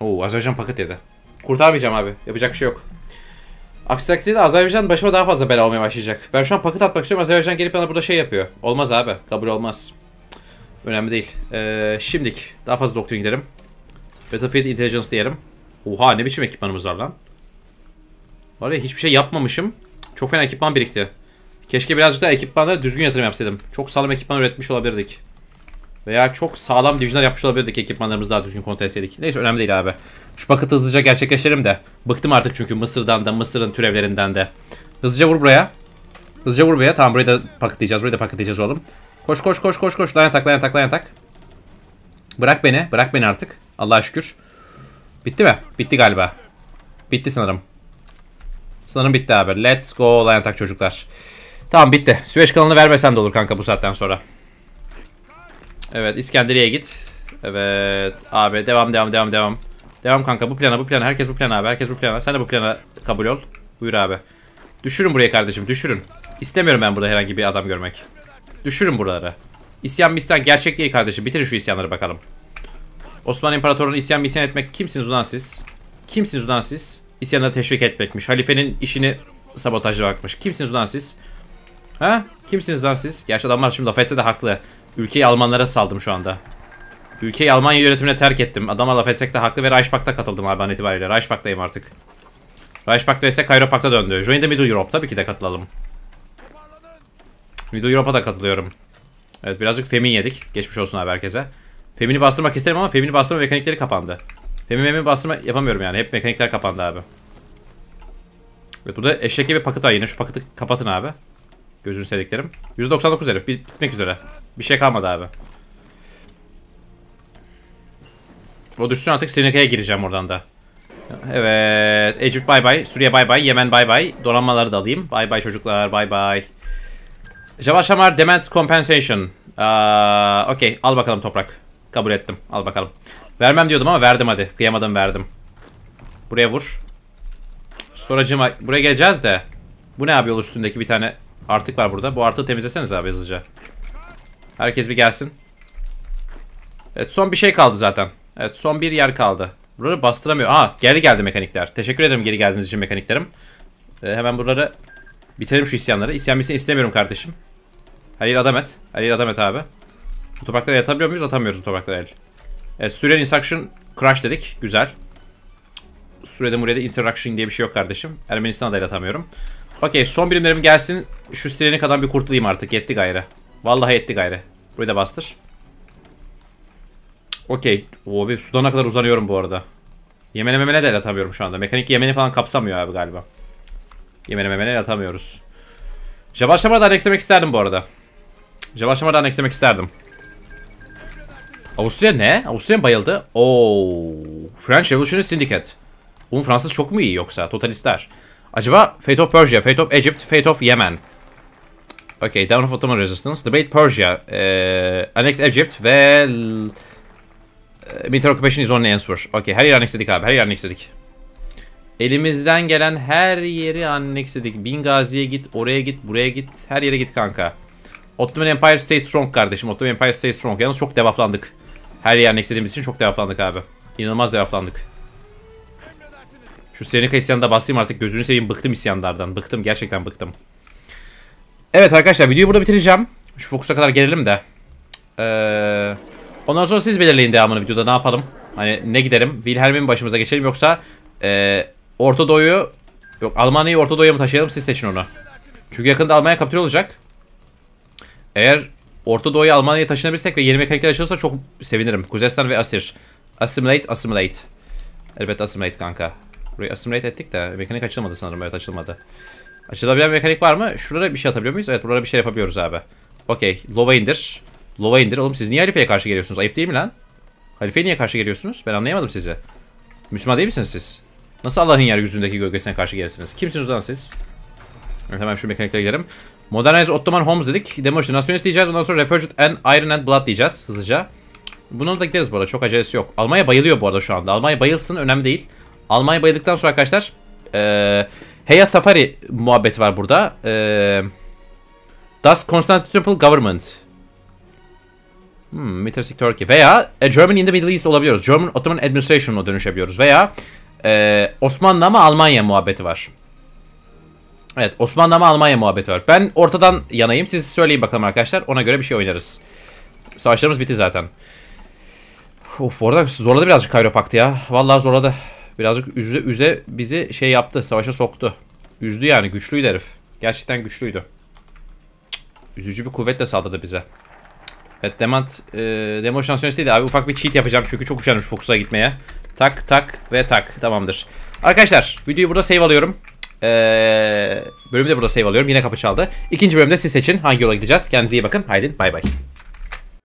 Oo Azerbaycan paket yedi. Kurtarmayacağım abi. Yapacak bir şey yok. Aksi takdirde Azerbaycan başıma daha fazla bela olmaya başlayacak. Ben şu an paket atmak istiyorum. Azerbaycan gelip bana burada şey yapıyor. Olmaz abi. Kabul olmaz. Önemli değil. Ee, şimdilik daha fazla doktora gidelim. Battlefield Intelligence diyelim. Oha ne biçim ekipmanımız var lan. Var ya hiçbir şey yapmamışım. Çok fena ekipman birikti. Keşke birazcık daha ekipmanlara düzgün yatırım yapsaydım. Çok sağlam ekipman üretmiş olabilirdik. Veya çok sağlam divisionlar yapmış olabilirdik ekipmanlarımızı daha düzgün kontrol etseydik. Neyse önemli değil abi. Şu paketi hızlıca gerçekleştirelim de. Bıktım artık çünkü Mısır'dan da Mısır'ın türevlerinden de. Hızlıca vur buraya. Hızlıca vur buraya. Tamam burayı da paketleyeceğiz. Burayı da paketleyeceğiz oğlum. Koş koş koş koş koş. Lanet tak lanet tak lanet tak. Bırak beni. Bırak beni artık. Allah'a şükür. Bitti mi? Bitti galiba. Bitti sanırım. Sanırım bitti abi. Let's go lan tak çocuklar. Tamam bitti. Süveyş kanalını vermesen de olur kanka bu saatten sonra. Evet İskenderiye git. Evet abi devam devam devam devam. Devam kanka bu plana bu plana herkes bu plana abi herkes bu plana. Sen de bu plana kabul ol. Buyur abi. Düşürün buraya kardeşim düşürün. İstemiyorum ben burada herhangi bir adam görmek. Düşürün buraları. İsyan misyan gerçek değil kardeşim. Bitirin şu isyanları bakalım. Osmanlı İmparatorluğu'na isyan isyan etmek kimsiniz ulan siz? Kimsiniz ulan siz? İsyanları teşvik etmekmiş. Halifenin işini sabotajla sabotajlamakmış. Kimsiniz ulan siz? Ha? Kimsiniz lan siz? Gerçi adamlar şimdi laf etse de haklı. Ülkeyi Almanlara saldım şu anda. Ülkeyi Almanya yönetimine terk ettim. Adamlar laf etsek de haklı ve Reichsbank'ta katıldım abi an itibariyle. Reichsbank'tayım artık. Reichsbank'ta ise Kairopakt'a döndü. Join the Middle Europe. Tabii ki de katılalım. Middle Europe'a da katılıyorum. Evet birazcık femin yedik. Geçmiş olsun abi herkese. Femini bastırmak isterim ama femini bastırma mekanikleri kapandı. Femini memini bastırma yapamıyorum yani. Hep mekanikler kapandı abi. Evet burada eşek gibi paket var yine. Şu paketi kapatın abi. Gözünü sevdiklerim. 199 herif. bitmek üzere. Bir şey kalmadı abi. O düşsün artık Srinaka'ya gireceğim oradan da. Evet. Egypt bay bay. Suriye bay bay. Yemen bay bay. Donanmaları da alayım. Bay bay çocuklar. Bay bay. Javaşamar demands compensation. Aa, okay. Al bakalım toprak. Kabul ettim. Al bakalım. Vermem diyordum ama verdim hadi. Kıyamadım verdim. Buraya vur. Soracıma buraya geleceğiz de. Bu ne abi yol üstündeki bir tane artık var burada. Bu artığı temizleseniz abi hızlıca. Herkes bir gelsin. Evet son bir şey kaldı zaten. Evet son bir yer kaldı. Buraları bastıramıyor. Aa geri geldi mekanikler. Teşekkür ederim geri geldiğiniz için mekaniklerim. Ee, hemen buraları bitirelim şu isyanları. İsyan bitsin istemiyorum kardeşim. Halil adam et. Halil adam et abi. Bu topraklara yatabiliyor muyuz? Atamıyoruz topraklara el. Evet, süren instruction crash dedik. Güzel. Sürede murede instruction diye bir şey yok kardeşim. Ermenistan'a da yatamıyorum. atamıyorum. Okey son birimlerim gelsin. Şu sireni kadar bir kurtulayım artık. Yetti gayrı. Vallahi yetti gayrı. Burayı da bastır. Okey. Oo, bir Sudan'a kadar uzanıyorum bu arada. Yemen'e memene de yatamıyorum atamıyorum şu anda. Mekanik Yemen'i falan kapsamıyor abi galiba. Yemen'e memene el atamıyoruz. Jabal Şamar'dan eklemek isterdim bu arada. Jabal Şamar'dan eklemek isterdim. Avusturya ne? Avusturya mı bayıldı? Oo. French Revolutionary Syndicate. Bunun Fransız çok mu iyi yoksa? Totalistler. Acaba Fate of Persia, Fate of Egypt, Fate of Yemen. Okay, Down of Ottoman Resistance, Debate Persia, ee, Annex Egypt ve... Eh, militar Occupation is only answer. Okay, her yeri annexledik abi, her yeri annexledik. Elimizden gelen her yeri annexledik. Bingazi'ye git, oraya git, buraya git, her yere git kanka. Ottoman Empire stay strong kardeşim. Ottoman Empire stay strong. Yalnız çok devaflandık. Her yerine istediğimiz için çok devaflandık abi. İnanılmaz devaflandık. Şu Serenika isyanında basayım artık gözünü seveyim bıktım isyanlardan. Bıktım gerçekten bıktım. Evet arkadaşlar videoyu burada bitireceğim. Şu fokusa kadar gelelim de. Ee, ondan sonra siz belirleyin devamını videoda ne yapalım. Hani ne gidelim? Wilhelm'in başımıza geçelim yoksa e, Orta Doğu'yu yok Almanya'yı Orta Doğu'ya mı taşıyalım siz seçin onu. Çünkü yakında Almanya kapitül olacak. Eğer Orta Doğu'ya Almanya'ya taşınabilirsek ve yeni mekanikler açılırsa çok sevinirim. Kuzestan ve Asir. Assimilate, assimilate. Elbette assimilate kanka. Burayı assimilate ettik de mekanik açılmadı sanırım. Evet açılmadı. Açılabilen mekanik var mı? Şurada bir şey atabiliyor muyuz? Evet buralara bir şey yapabiliyoruz abi. Okey. Lova indir. Lova indir. Oğlum siz niye halifeye karşı geliyorsunuz? Ayıp değil mi lan? Halifeye niye karşı geliyorsunuz? Ben anlayamadım sizi. Müslüman değil misiniz siz? Nasıl Allah'ın yeryüzündeki gölgesine karşı gelirsiniz? Kimsiniz lan siz? Evet, hemen şu mekaniklere gidelim. Modernize Ottoman Homes dedik. Demolition Nationalist diyeceğiz. Ondan sonra Refurbished and Iron and Blood diyeceğiz hızlıca. Bununla da gideriz bu arada. Çok acelesi yok. Almanya bayılıyor bu arada şu anda. Almanya bayılsın önemli değil. Almanya bayıldıktan sonra arkadaşlar ee, Heya Safari muhabbeti var burada. Ee, das Constantinople Government. Hmm, Mittersik Turkey. Veya e, German in the Middle East olabiliyoruz. German Ottoman Administration'a dönüşebiliyoruz. Veya e, Osmanlı ama Almanya muhabbeti var. Evet Osmanlı ama Almanya muhabbeti var. Ben ortadan yanayım. Siz söyleyin bakalım arkadaşlar. Ona göre bir şey oynarız. Savaşlarımız bitti zaten. Of bu arada zorladı birazcık Cairo Paktı ya. Vallahi zorladı. Birazcık üze, üze bizi şey yaptı. Savaşa soktu. Üzdü yani. Güçlüydü herif. Gerçekten güçlüydü. Üzücü bir kuvvetle saldırdı bize. Evet Demant e, demo şansiyonistiydi. Abi ufak bir cheat yapacağım çünkü çok üşenmiş fokusa gitmeye. Tak tak ve tak. Tamamdır. Arkadaşlar videoyu burada save alıyorum. Ee, bölümde burada save alıyorum. Yine kapı çaldı. İkinci bölümde siz seçin hangi yola gideceğiz. Kendinize iyi bakın. Haydi bay bay.